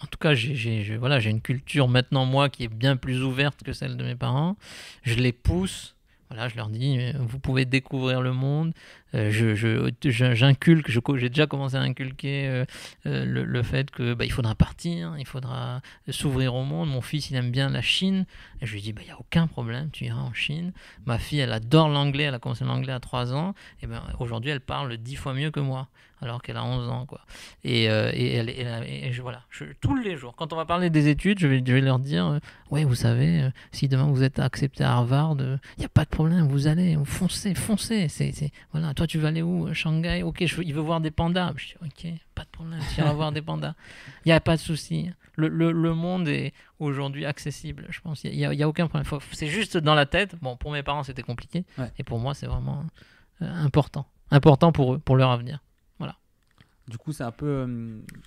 en tout cas, j'ai voilà, une culture maintenant, moi, qui est bien plus ouverte que celle de mes parents. Je les pousse. Voilà, je leur dis, euh, vous pouvez découvrir le monde, euh, j'inculque, je, j'ai déjà commencé à inculquer euh, euh, le, fait que bah, il faudra partir, hein, il faudra s'ouvrir au monde. Mon fils, il aime bien la Chine. je lui dis, bah, il y n'y a aucun problème, tu iras en Chine. Ma fille, elle adore l'anglais, elle a commencé l'anglais à 3 ans. Et ben, aujourd'hui, elle parle 10 fois mieux que moi alors qu'elle a 11 ans. Quoi. Et, et, elle, voilà, je, tous les jours, quand on va parler des études, je vais, vais leur dire oui Ouais, vous savez, si demain vous êtes accepté à Harvard, il n'y a pas de problème, vous allez, foncez, foncez. C'est, voilà. Toi, tu veux aller où euh, Shanghai Ok, je il veut voir des pandas. Je dis, ok, pas de problème, tu vas voir des pandas. Il n'y a pas de souci. Le, le, monde est aujourd'hui accessible, je pense. Il n'y a, aucun problème. C'est juste dans la tête. Bon, pour mes parents, c'était compliqué. Et pour moi, c'est vraiment euh, important. Important pour eux, pour leur avenir. Voilà. Du coup, c'est un peu. Tu euh,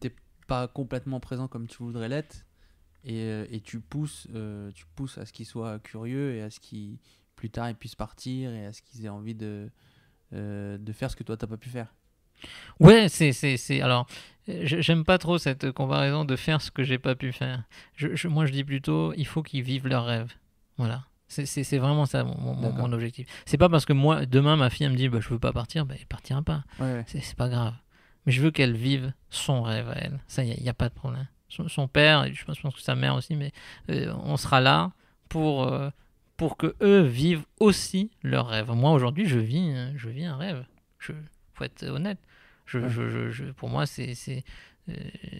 T'es pas complètement présent comme tu voudrais l'être. Et, et, tu, pousses, tu pousses à ce qu'ils soient curieux et à ce qu'ils plus tard ils puissent partir et à ce qu'ils aient envie de, euh, de faire ce que toi t'as pas pu faire. Ouais, c'est, c'est, c'est... Alors, j'aime pas trop cette comparaison de faire ce que j'ai pas pu faire. moi, je dis plutôt, il faut qu'ils vivent leur rêve. Voilà. C'est, vraiment ça mon, mon, objectif. C'est pas parce que moi, demain, ma fille elle me dit bah, Je veux pas partir, Elle bah, elle partira pas. C'est, pas grave. Mais je veux qu'elle vive son rêve elle. Ça, il n'y a, pas de problème. Son, père, je pense, que sa mère aussi, mais euh, on sera là pour, euh, pour que eux vivent aussi leurs rêves. Moi aujourd'hui, je vis, hein, je vis un rêve. Je, faut être honnête. Je, je, je, pour moi, euh, c'est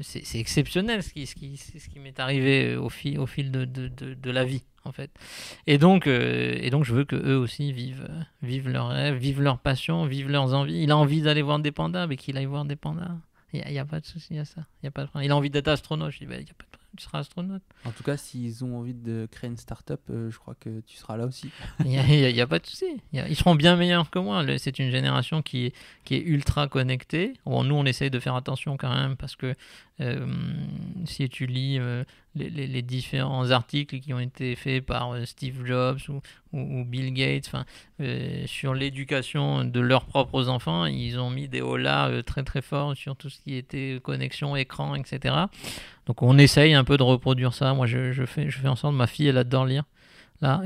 c'est exceptionnel ce qui, ce qui, ce qui m'est arrivé au fil, au fil de, de, de, la vie en fait. Et donc, euh, et donc je veux que eux aussi vivent, vivent leurs rêves, vivent leurs passions, vivent leurs envies. Il a envie d'aller voir des pandas, mais qu'il aille voir des pandas. Il n'y a, pas de souci à ça. Il a pas Il a envie d'être astronaute. Ben, il a pas de tu seras astronaute. En tout cas, s'ils ont envie de créer une start-up, euh, je crois que tu seras là aussi. Il n'y a, pas de souci. Ils seront bien meilleurs que moi. C'est une génération qui, qui est ultra connectée. nous, on essaye de faire attention quand même parce que euh, si tu lis euh, les, différents articles qui ont été faits par euh, Steve Jobs ou, Bill Gates euh, sur l'éducation de leurs propres enfants. Ils ont mis des holas euh, très très forts sur tout ce qui était connexion, écran, etc. Donc on essaye un peu de reproduire ça. Moi je, fais, je fais en ma fille elle adore lire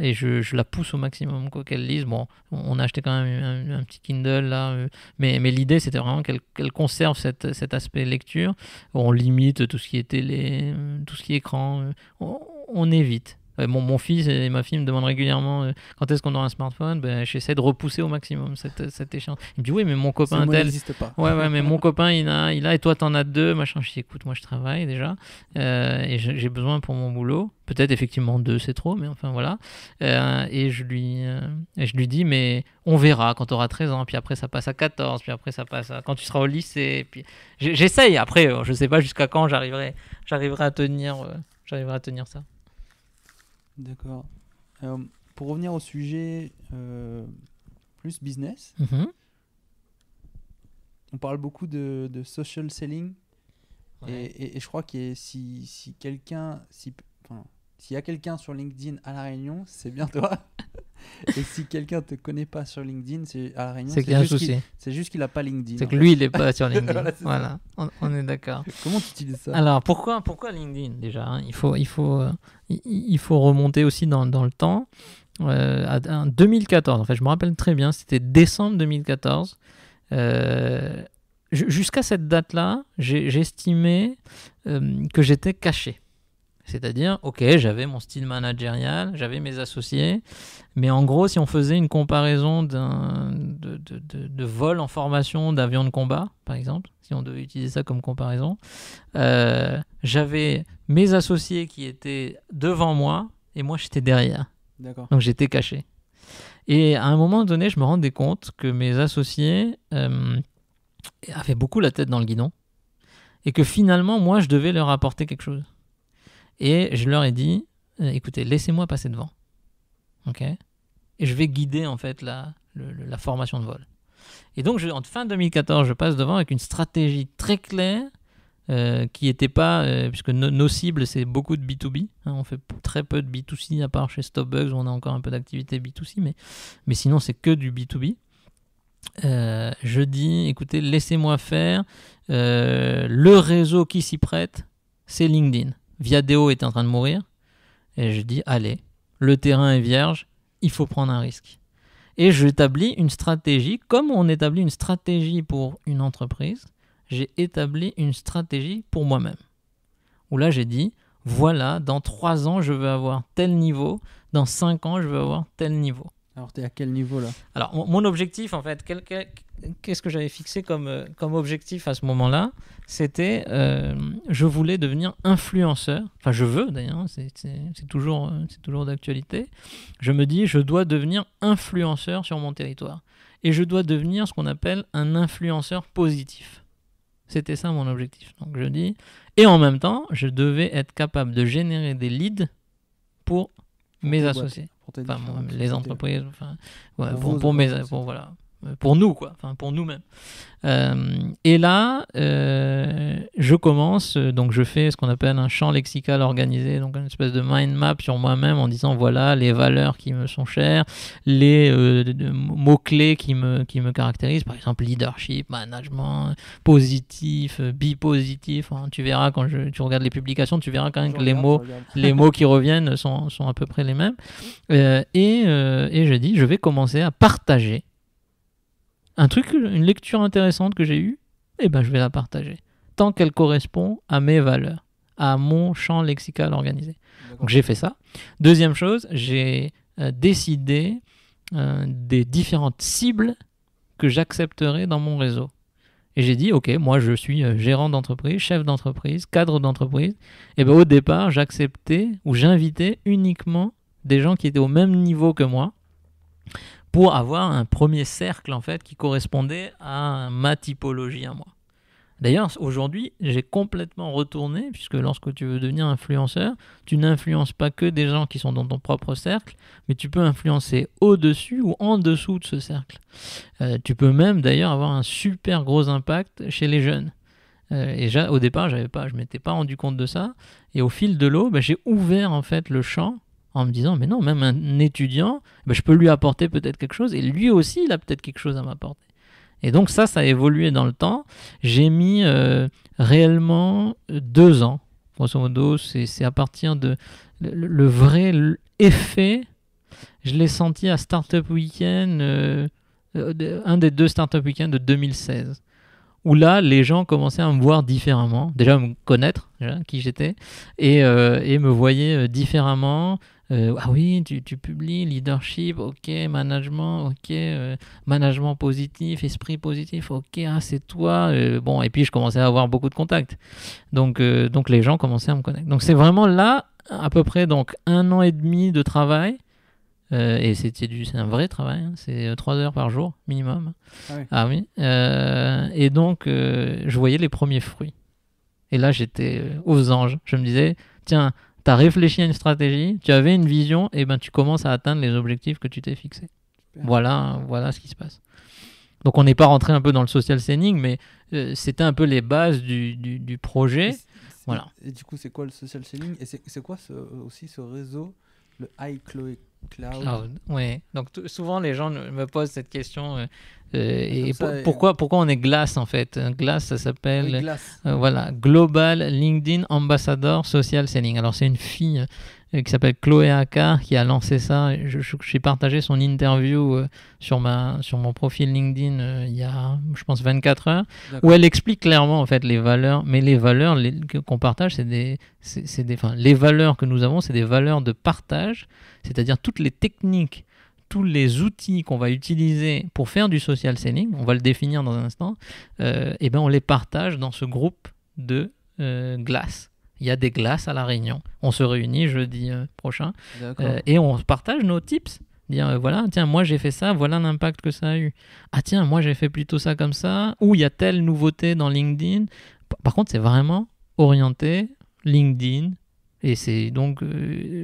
et je, la pousse au maximum qu'elle lise. Bon, on a acheté quand même un, petit Kindle là, euh, mais, l'idée c'était vraiment qu'elle conserve cet aspect lecture. On limite tout ce qui est télé tout ce qui est écran, euh, on évite mon, fils et ma fille me demandent régulièrement euh, quand est-ce qu'on aura un smartphone. Ben, J'essaie de repousser au maximum cette, cette échéance. Il me dit oui, mais mon copain n'existe pas. Ouais, mais mon copain il a, il a et toi t'en as deux, machin. Je dis écoute, moi je travaille déjà euh, et j'ai besoin pour mon boulot. Peut-être effectivement deux, c'est trop, mais enfin voilà. Euh, et je lui, je lui dis mais on verra quand tu auras 13 ans, puis après ça passe à 14, puis après ça passe à... quand tu seras au lycée. Puis j'essaye. Après, je sais pas jusqu'à quand j'arriverai, j'arriverai à tenir, j'arriverai à tenir ça. D'accord. Euh, pour revenir au sujet euh, plus business, mhm. on parle beaucoup de, social selling. Et, je crois que si, si quelqu'un, si, s'il y a quelqu'un sur LinkedIn à La Réunion, c'est bien toi. Et si quelqu'un te connaît pas sur LinkedIn, c'est à la Réunion, c'est un souci. C'est juste qu'il a pas LinkedIn. C'est que lui, il est pas sur LinkedIn. voilà, On, est d'accord. Comment tu utilises ça Alors pourquoi, pourquoi LinkedIn déjà hein Il faut, il faut, euh, il, faut remonter aussi dans, dans le temps. Euh, à, 2014, en fait, je me rappelle très bien, c'était décembre 2014. Euh, jusqu'à cette date-là, j'estimais euh, que j'étais caché c'est-à-dire, ok, j'avais mon style managérial, j'avais mes associés, mais en gros, si on faisait une comparaison d'un, de, vol en formation d'avion de combat, par exemple, si on devait utiliser ça comme comparaison, euh, j'avais mes associés qui étaient devant moi et moi j'étais derrière. Donc j'étais caché. Et à un moment donné, je me rendais compte que mes associés euh, avaient beaucoup la tête dans le guidon et que finalement, moi, je devais leur apporter quelque chose. Et je leur ai dit, euh, écoutez, laissez-moi passer devant. OK Et je vais guider, en fait, la, la formation de vol. Et donc, je, en fin 2014, je passe devant avec une stratégie très claire euh, qui n'était pas, euh, puisque nos cibles, c'est beaucoup de B2B. Hein, on fait très peu de B2C, à part chez Stopbugs, où on a encore un peu d'activité B2C, mais, mais sinon, c'est que du B2B. je dis, écoutez, laissez-moi faire. le réseau qui s'y prête, c'est LinkedIn. Viadeo était en train de mourir. Et je dis, allez, le terrain est vierge, il faut prendre un risque. Et j'établis une stratégie, comme on établit une stratégie pour une entreprise, j'ai établi une stratégie pour moi-même. Où là, j'ai dit, voilà, dans trois ans, je vais avoir tel niveau, dans cinq ans, je veux avoir tel niveau. Alors, tu à quel niveau là Alors, mon, objectif, en fait, qu'est-ce que j'avais fixé comme, euh, comme objectif à ce moment-là C'était, euh, je voulais devenir influenceur. Enfin, je veux d'ailleurs, hein, c'est, toujours, euh, c'est toujours d'actualité. Je me dis, je dois devenir influenceur sur mon territoire. Et je dois devenir ce qu'on appelle un influenceur positif. C'était ça mon objectif. Donc je dis, et en même temps, je devais être capable de générer des leads pour mes associés. Enfin, les entreprises, enfin, ouais, pour, pour, mes, pour, voilà. Euh, pour nous, quoi, enfin pour nous-mêmes. Euh, et là, euh, je commence, donc je fais ce qu'on appelle un champ lexical organisé, donc une espèce de mind map sur moi-même en disant voilà les valeurs qui me sont chères, les mots-clés qui me, qui me caractérisent, par exemple leadership, management, positif, bipositif. tu verras quand je, tu regardes les publications, tu verras quand même que les mots, les mots qui reviennent sont, sont, à peu près les mêmes. et, et je dis, je vais commencer à partager un truc, une lecture intéressante que j'ai eue, eh ben, je vais la partager. Tant qu'elle correspond à mes valeurs, à mon champ lexical organisé. Donc j'ai fait ça. Deuxième chose, j'ai euh, décidé euh, des différentes cibles que j'accepterai dans mon réseau. Et j'ai dit, OK, moi je suis euh, gérant d'entreprise, chef d'entreprise, cadre d'entreprise. Et eh ben, au départ, j'acceptais ou j'invitais uniquement des gens qui étaient au même niveau que moi pour avoir un premier cercle en fait qui correspondait à ma typologie à moi. D'ailleurs, aujourd'hui, j'ai complètement retourné, puisque lorsque tu veux devenir influenceur, tu n'influences pas que des gens qui sont dans ton propre cercle, mais tu peux influencer au-dessus ou en dessous de ce cercle. Euh, tu peux même d'ailleurs avoir un super gros impact chez les jeunes. Euh, au départ, j'avais pas, je m'étais pas rendu compte de ça. Et au fil de l'eau, bah, j'ai ouvert en fait le champ en me disant, mais non, même un étudiant, ben, je peux lui apporter peut-être quelque chose, et lui aussi, il a peut-être quelque chose à m'apporter. Et donc ça, ça a évolué dans le temps. J'ai mis euh, réellement euh, deux ans. Grosso modo, c'est à partir de le, vrai effet. Je l'ai senti à Startup Weekend, euh, un des deux Startup Weekend de 2016 où là, les gens commençaient à me voir différemment, déjà me connaître, qui j'étais, et, et, me voyaient différemment, euh, ah oui, tu, publies leadership, ok, management, ok, euh, management positif, esprit positif, ok, ah, c'est toi. Euh, bon, et puis je commençais à avoir beaucoup de contacts. Donc, donc les gens commençaient à me connaître. Donc c'est vraiment là, à peu près donc un an et demi de travail. et c'était du, c'est un vrai travail, hein, c'est trois heures par jour minimum. Ah oui ah et donc, je voyais les premiers fruits. Et là, j'étais aux anges. Je me disais, tiens, tu réfléchi à une stratégie, tu avais une vision, et ben tu commences à atteindre les objectifs que tu t'es fixés. Voilà, voilà ce qui se passe. Donc on n'est pas rentré un peu dans le social selling, mais euh, c'était un peu les bases du, du, projet. voilà. Et du coup, c'est quoi le social selling Et c'est quoi ce, aussi ce réseau, le iCloud Cloud. Cloud. Ouais. Donc souvent les gens me posent cette question. Euh, euh, et pourquoi, pourquoi on est glace en fait Glace, ça s'appelle euh, voilà, Global LinkedIn Ambassador Social Selling. Alors c'est une fille euh, qui s'appelle Chloé Aka qui a lancé ça. J'ai je, suis partagé son interview sur, ma, sur mon profil LinkedIn il y a, je pense, 24 heures, où elle explique clairement en fait les valeurs. Mais les valeurs qu'on partage, c'est des, c'est, des, les valeurs que nous avons, c'est des valeurs de partage, c'est-à-dire toutes les techniques tous les outils qu'on va utiliser pour faire du social selling, on va le définir dans un instant, et euh, eh ben on les partage dans ce groupe de euh, glaces. Il y a des glaces à La Réunion. On se réunit jeudi euh, prochain et on partage nos tips dire voilà tiens moi j'ai fait ça voilà l'impact que ça a eu ah tiens moi j'ai fait plutôt ça comme ça ou il y a telle nouveauté dans LinkedIn par contre c'est vraiment orienté LinkedIn et c'est donc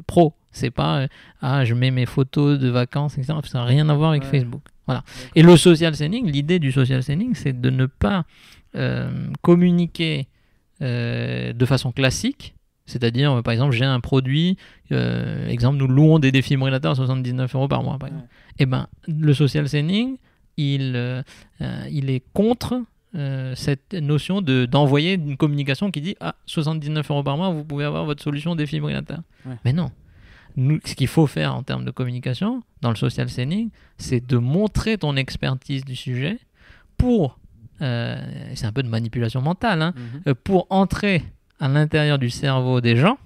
pro c'est pas euh, ah je mets mes photos de vacances etc. Ça n'a rien à voir avec Facebook. Voilà. Et le social selling, l'idée du social selling, c'est de ne pas euh, communiquer euh, de façon classique. C'est-à-dire, par exemple, j'ai un produit, exemple, nous louons des défibrillateurs à 79 euros par mois. Par exemple. Et eh ben, le social selling, il, il est contre cette notion de d'envoyer une communication qui dit ah 79 euros par mois vous pouvez avoir votre solution défibrillateur. Mais non, ce qu'il faut faire en termes de communication dans le social selling, c'est de montrer ton expertise du sujet pour, euh, c'est un peu de manipulation mentale, hein, mhm. euh, pour entrer à l'intérieur du cerveau des gens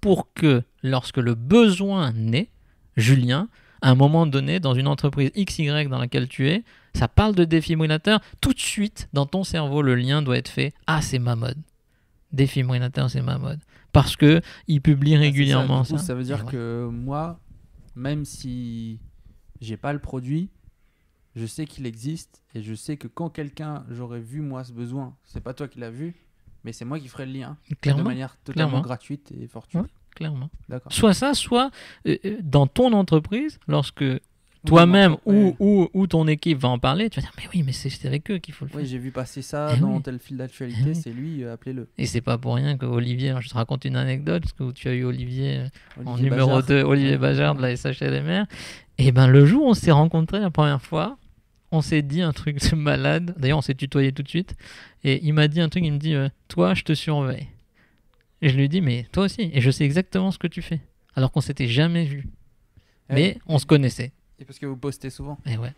pour que lorsque le besoin naît, Julien, à un moment donné, dans une entreprise XY dans laquelle tu es, ça parle de défibrillateur, tout de suite, dans ton cerveau, le lien doit être fait. Ah, c'est ma mode. Défibrillateur, c'est ma mode parce que il publie ah, régulièrement ça, veut dire que moi, même si j'ai pas le produit, je sais qu'il existe et je sais que quand quelqu'un j'aurais vu moi ce besoin, c'est pas toi qui l'as vu, mais c'est moi qui ferai le lien de manière totalement gratuite et fortuite. Clairement. clairement. Soit ça, soit euh, euh, dans ton entreprise, lorsque toi-même ou, ou, ou, ton équipe va en parler, tu vas dire, mais oui, mais c'est avec eux qu'il faut le faire. Oui, j'ai vu passer ça eh dans tel fil eh d'actualité, c'est lui, euh, appelez-le. Et c'est pas pour rien que Olivier, hein, je te raconte une anecdote, parce que tu as eu Olivier, euh, en numéro 2, Olivier Bajard de la SHLMR. Et eh ben le jour où on s'est rencontrés la première fois, on s'est dit un truc de malade. D'ailleurs, on s'est tutoyé tout de suite. Et il m'a dit un truc, il me dit, euh, toi, je te surveille. Et je lui dis, mais toi aussi. Et je sais exactement ce que tu fais. Alors qu'on s'était jamais vu. Mais on se connaissait. Et parce que vous postez souvent. Et eh ouais.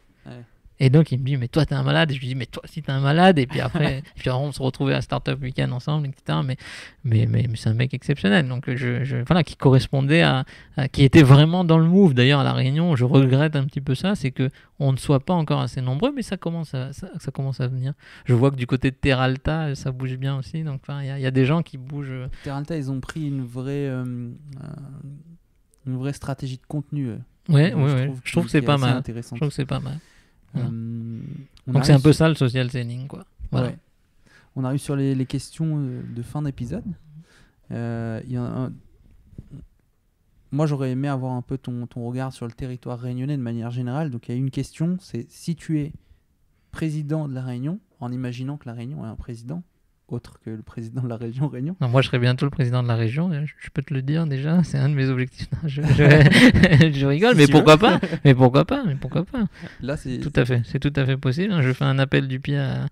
Et donc, il me dit, mais toi, t'es un malade. Et je lui dis, mais toi aussi, t'es un malade. Et puis après, puis on se retrouvait à Startup Weekend ensemble, etc. Mais, mais, mais, mais c'est un mec exceptionnel. Donc, je, voilà, qui correspondait à, qui était vraiment dans le move. D'ailleurs, à La Réunion, je regrette un petit peu ça, c'est que on ne soit pas encore assez nombreux, mais ça commence à, ça, commence à venir. Je vois que du côté de Terralta, ça bouge bien aussi. Donc, il y, a des gens qui bougent. Terralta, ils ont pris une vraie, euh, euh, une vraie stratégie de contenu. Ouais, je, Trouve que c'est pas mal. Je euh, trouve c'est pas mal. Donc c'est un peu ça le social selling, quoi. On arrive sur les, questions euh, de fin d'épisode. Euh, moi, j'aurais aimé avoir un peu ton, ton, regard sur le territoire réunionnais de manière générale. Donc, il y a une question, c'est si tu es président de la Réunion, en imaginant que la Réunion est un président, autre que le président de la région Réunion. moi, je serai bientôt le président de la région. Hein. Je, peux te le dire déjà. C'est un de mes objectifs. je, rigole, mais pourquoi pas Mais pourquoi pas Mais pourquoi pas Là, c'est tout à fait. C'est tout à fait possible. Hein. Je fais un appel du pied à,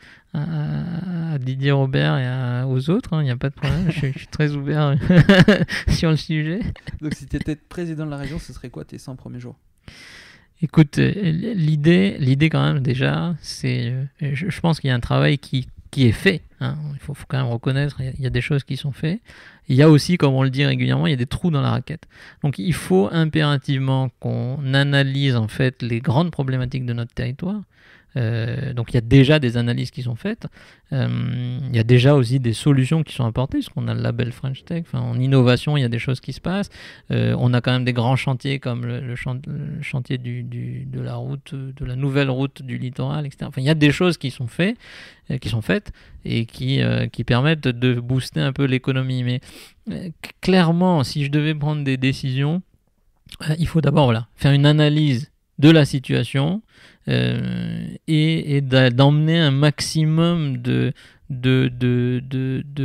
Didier Robert et aux autres. Hein. Il n'y a pas de problème. je, suis très ouvert euh, sur le sujet. Donc, si tu étais président de la région, ce serait quoi tes 100 premiers jours Écoute, euh, l'idée, l'idée quand même déjà, c'est, euh, je pense qu'il y a un travail qui qui est fait. Hein. Il faut, quand même reconnaître, il y, a des choses qui sont faites. Il y a aussi, comme on le dit régulièrement, il y a des trous dans la raquette. Donc il faut impérativement qu'on analyse en fait les grandes problématiques de notre territoire euh, donc il y a déjà des analyses qui sont faites, euh, il y a déjà aussi des solutions qui sont apportées, parce qu'on a le label French Tech, en innovation il y a des choses qui se passent, euh, on a quand même des grands chantiers comme le, chantier du, de la route, de la nouvelle route du littoral, etc. Enfin, il y a des choses qui sont, faites, qui sont faites et qui, qui permettent de booster un peu l'économie. Mais clairement, si je devais prendre des décisions, il faut d'abord voilà, faire une analyse de la situation euh, et, d'emmener un maximum de,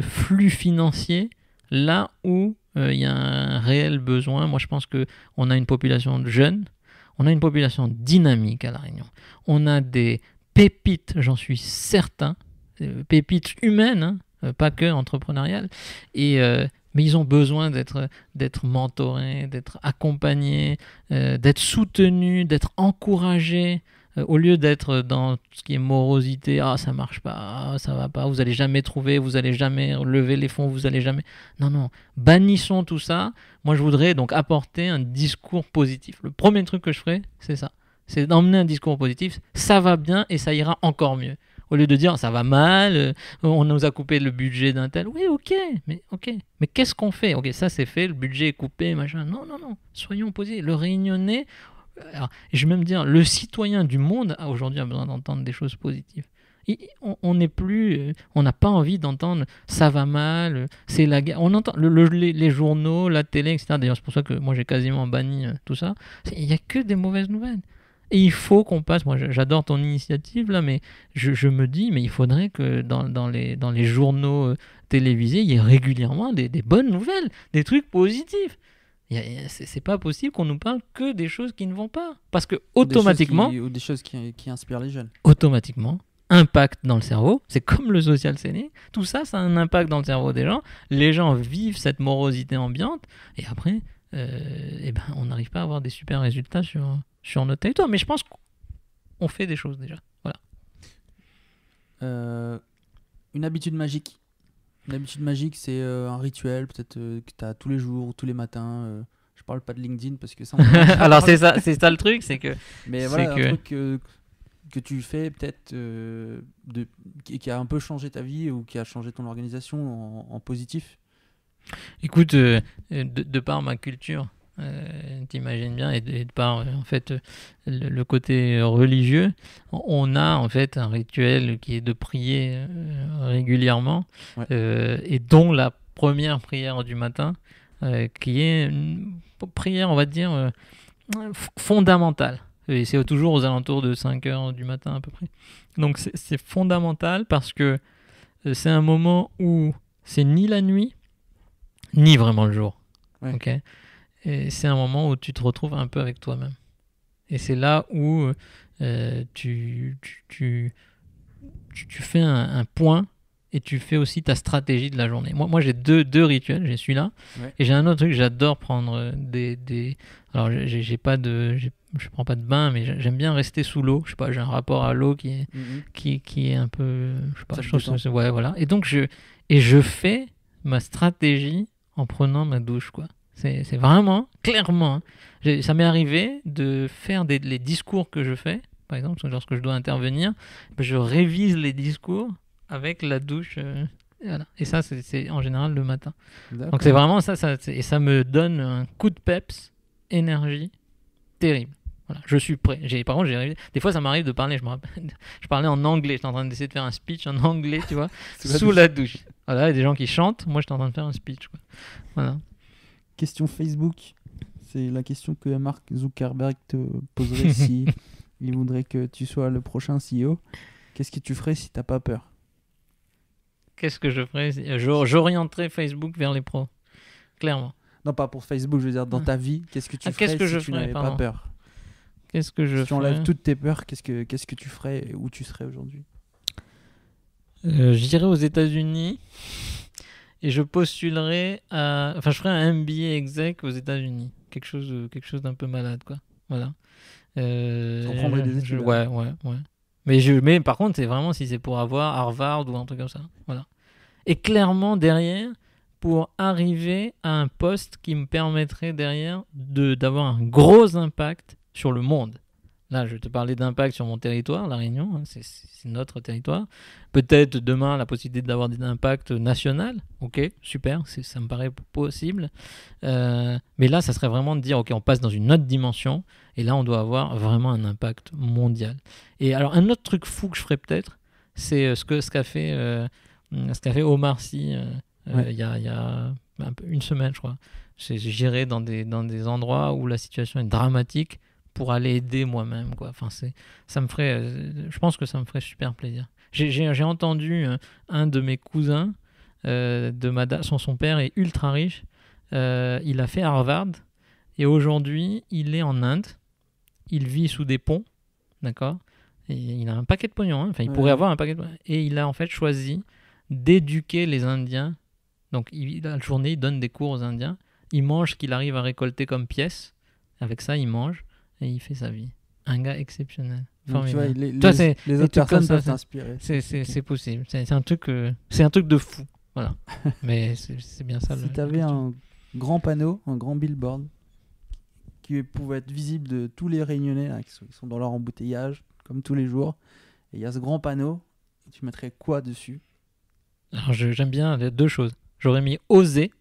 flux financiers là où euh, il y a un réel besoin. Moi, je pense qu'on a une population jeune, on a une population dynamique à La Réunion. On a des pépites, j'en suis certain, euh, pépites humaines, hein, pas que entrepreneuriales. Et mais ils ont besoin d'être d'être mentorés, d'être accompagnés, euh, d'être soutenus, d'être encouragés euh, au lieu d'être dans ce qui est morosité, ah ça marche pas, ah, ça va pas, vous allez jamais trouver, vous allez jamais lever les fonds, vous allez jamais. Non non, bannissons tout ça. Moi je voudrais donc apporter un discours positif. Le premier truc que je ferai, c'est ça, c'est d'emmener un discours positif. Ça va bien et ça ira encore mieux. Au lieu de dire ça va mal, euh, on nous a coupé le budget d'un tel. Oui, ok, mais ok. Mais qu'est-ce qu'on fait Ok, ça c'est fait, le budget est coupé, machin. Non, non, non. Soyons posés. Le Réunionnais, je vais même dire, le citoyen du monde aujourd'hui a besoin d'entendre des choses positives. on n'est plus, euh, on n'a pas envie d'entendre ça va mal, euh, c'est la guerre. On entend les, les, journaux, la télé, etc. D'ailleurs, c'est pour ça que moi j'ai quasiment banni tout ça. Il n'y a que des mauvaises nouvelles. Et il faut qu'on passe, moi j'adore ton initiative là, mais je, me dis, mais il faudrait que dans, dans, les, dans les journaux euh, télévisés, il y ait régulièrement des, bonnes nouvelles, des trucs positifs. C'est pas possible qu'on nous parle que des choses qui ne vont pas. Parce que automatiquement. ou des choses qui, inspirent les jeunes. Automatiquement, impact dans le cerveau. C'est comme le social séné. Tout ça, ça a un impact dans le cerveau des gens. Les gens vivent cette morosité ambiante. Et après, euh, eh ben, on n'arrive pas à avoir des super résultats sur, sur notre territoire. Mais je pense qu'on fait des choses déjà. Voilà. Euh, une habitude magique. Une habitude magique, c'est euh, un rituel peut-être euh, que tu as tous les jours, tous les matins. je parle pas de LinkedIn parce que ça. Alors c'est ça, c'est ça le truc, c'est que. Mais voilà, un que... truc que tu fais peut-être de qui a un peu changé ta vie ou qui a changé ton organisation en, positif. Écoute, de, par ma culture, euh, t'imagines bien, et, de par euh, en fait le, côté religieux, on a en fait un rituel qui est de prier euh, régulièrement, et dont la première prière du matin, qui est une prière, on va dire, fondamentale. Et c'est toujours aux alentours de 5 heures du matin à peu près. Donc c'est fondamental parce que c'est un moment où c'est ni la nuit, ni vraiment le jour. Et c'est un moment où tu te retrouves un peu avec toi-même. Et c'est là où euh, tu, tu, tu, tu, fais un, point et tu fais aussi ta stratégie de la journée. Moi, moi j'ai deux, deux rituels. J'ai celui-là et j'ai un autre truc. J'adore prendre des. des... Alors, j'ai pas de. Je prends pas de bain, mais j'aime bien rester sous l'eau. Je sais pas, j'ai un rapport à l'eau qui est, mm-hmm. qui, qui, est un peu. voilà. Et donc, je, et je fais ma stratégie en prenant ma douche, quoi. C'est vraiment, clairement, hein. ça m'est arrivé de faire les discours que je fais, par exemple, lorsque je dois intervenir, ben, je révise les discours avec la douche. Euh, voilà. Et ça, c'est en général le matin. Donc c'est vraiment ça, ça et ça me donne un coup de peps, énergie, terrible. Voilà, je suis prêt. J'ai, par contre, j'ai Des fois, ça m'arrive de parler. Je, me je parlais en anglais. J'étais en train d'essayer de faire un speech en anglais, tu vois, sous, la, douche. Voilà, il y a des gens qui chantent. Moi, j'étais en train de faire un speech. Quoi. Voilà question Facebook. C'est la question que Mark Zuckerberg te poserait si il voudrait que tu sois le prochain CEO. Qu'est-ce que tu ferais si t'as pas peur Qu'est-ce que je ferais euh, J'orienterais Facebook vers les pros, clairement. Non, pas pour Facebook, je veux dire dans ta vie. Qu'est-ce que tu ah, ferais si tu n'avais pas peur Qu'est-ce que je Si tu enlèves toutes tes peurs, qu'est-ce que qu'est-ce que tu ferais et où tu serais aujourd'hui euh, J'irais aux États-Unis et je postulerai à. Enfin, je ferai un MBA exec aux États-Unis. Quelque chose, euh, quelque chose d'un peu malade, quoi. Voilà. Euh, des études, ouais, ouais, ouais. Mais, je, mais par contre, c'est vraiment si c'est pour avoir Harvard ou un truc comme ça. Voilà. Et clairement, derrière, pour arriver à un poste qui me permettrait derrière d'avoir un gros impact sur le monde. Là, je vais te parler d'impact sur mon territoire, La Réunion, hein, c'est notre territoire. Peut-être demain, la possibilité d'avoir des impacts nationaux, Ok, super, ça me paraît possible. Euh, mais là, ça serait vraiment de dire, ok, on passe dans une autre dimension, et là, on doit avoir vraiment un impact mondial. Et alors, un autre truc fou que je ferais peut-être, c'est euh, ce qu'a ce qu'a fait, euh, fait Omar Sy il y a, une semaine, je crois. J'irai dans des, dans des endroits où la situation est dramatique pour aller aider moi-même. Quoi. Enfin, c'est, ça me ferait, euh, je pense que ça me ferait super plaisir. J'ai, entendu euh, un de mes cousins, euh, de Mada, son, père est ultra riche, il a fait Harvard, et aujourd'hui, il est en Inde, il vit sous des ponts, d'accord Il a un paquet de pognon, hein. enfin, il pourrait avoir un paquet Et il a en fait choisi d'éduquer les Indiens. Donc, il, la journée, il donne des cours aux Indiens, il mange ce qu'il arrive à récolter comme pièce avec ça, il mange et il fait sa vie. Un gars exceptionnel. les, les autres personnes peuvent t'inspirer. C'est possible. C'est un, truc, euh, c'est un truc de fou. Voilà. Mais c'est bien ça. Si tu avais un grand panneau, un grand billboard qui pouvait être visible de tous les Réunionnais hein, qui, sont, dans leur embouteillage, comme tous les jours, et il y a ce grand panneau, tu mettrais quoi dessus Alors j'aime bien les deux choses. J'aurais mis oser,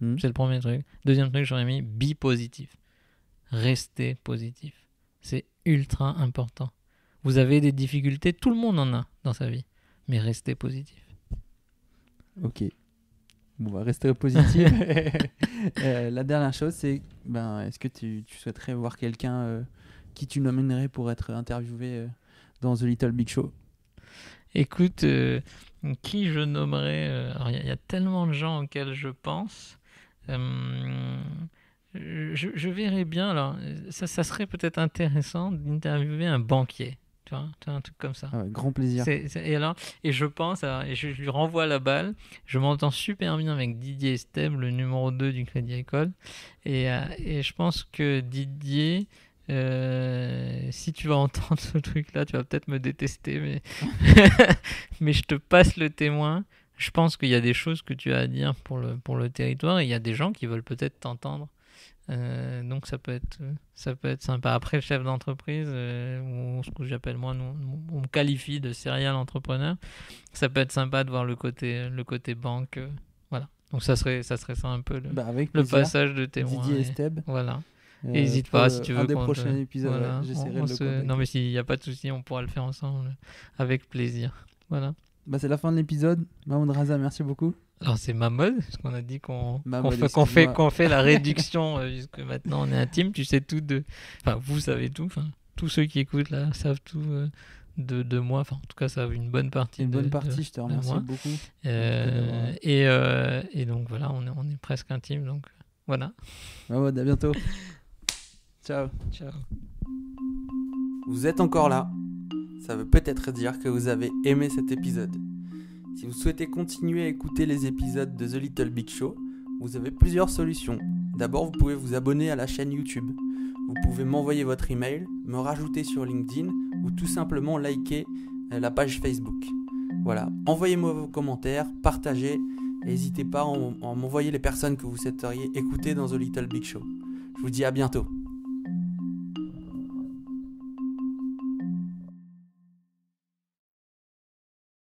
hmm. c'est le premier truc. Deuxième truc, j'aurais mis bi positif restez positif. C'est ultra important. Vous avez des difficultés, tout le monde en a dans sa vie, mais restez positif. Ok. on va rester positif. Euh, la dernière chose, c'est ben, est-ce que tu, souhaiterais voir quelqu'un euh, qui tu nommerais pour être interviewé euh, dans The Little Big Show Écoute, qui je nommerais Il y, a tellement de gens auxquels je pense. Euh, je, verrais bien, alors, euh, ça, ça serait peut-être intéressant d'interviewer un banquier. Tu vois, tu un truc comme ça. Ah grand plaisir. et, alors, et je pense, et je, lui renvoie la balle, je m'entends super bien avec Didier Esteb, le numéro 2 du Crédit Agricole. Et, euh, et je pense que Didier, si tu vas entendre ce truc-là, tu vas peut-être me détester, mais... mais je te passe le témoin. Je pense qu'il y a des choses que tu as à dire pour le, pour le territoire et il y a des gens qui veulent peut-être t'entendre euh, donc ça peut être ça peut être sympa. Après chef d'entreprise, euh, ce que j'appelle moi, nous, on me qualifie de serial entrepreneur. Ça peut être sympa de voir le côté le côté banque, euh, voilà. Donc ça serait ça serait ça un peu le, bah, passage de témoin. Voilà. N'hésite pas si tu veux. Un des prochains épisodes, de Non mais s'il n'y a pas de souci, on pourra le faire ensemble avec plaisir. Voilà. Bah, c'est la fin de l'épisode. Mahmoud merci beaucoup. Alors c'est ma mode, parce qu'on a dit qu'on fait, qu'on fait, la réduction puisque euh, maintenant, on est intime, tu sais tout de... Enfin, vous savez tout, enfin, tous ceux qui écoutent là savent tout euh, de, moi, enfin en tout cas savent une bonne partie. Une bonne partie, je te remercie beaucoup. Euh, et, et, donc voilà, on est, on est presque intime, donc voilà. Ma mode, à bientôt. Ciao. Ciao. Vous êtes encore là. Ça veut peut-être dire que vous avez aimé cet épisode. Si vous souhaitez continuer à écouter les épisodes de The Little Big Show, vous avez plusieurs solutions. D'abord, vous pouvez vous abonner à la chaîne YouTube. Vous pouvez m'envoyer votre email, me rajouter sur LinkedIn ou tout simplement liker euh, la page Facebook. Voilà, envoyez-moi vos commentaires, partagez, n'hésitez pas à m'envoyer les personnes que vous souhaiteriez écouter dans The Little Big Show. Je vous dis à bientôt.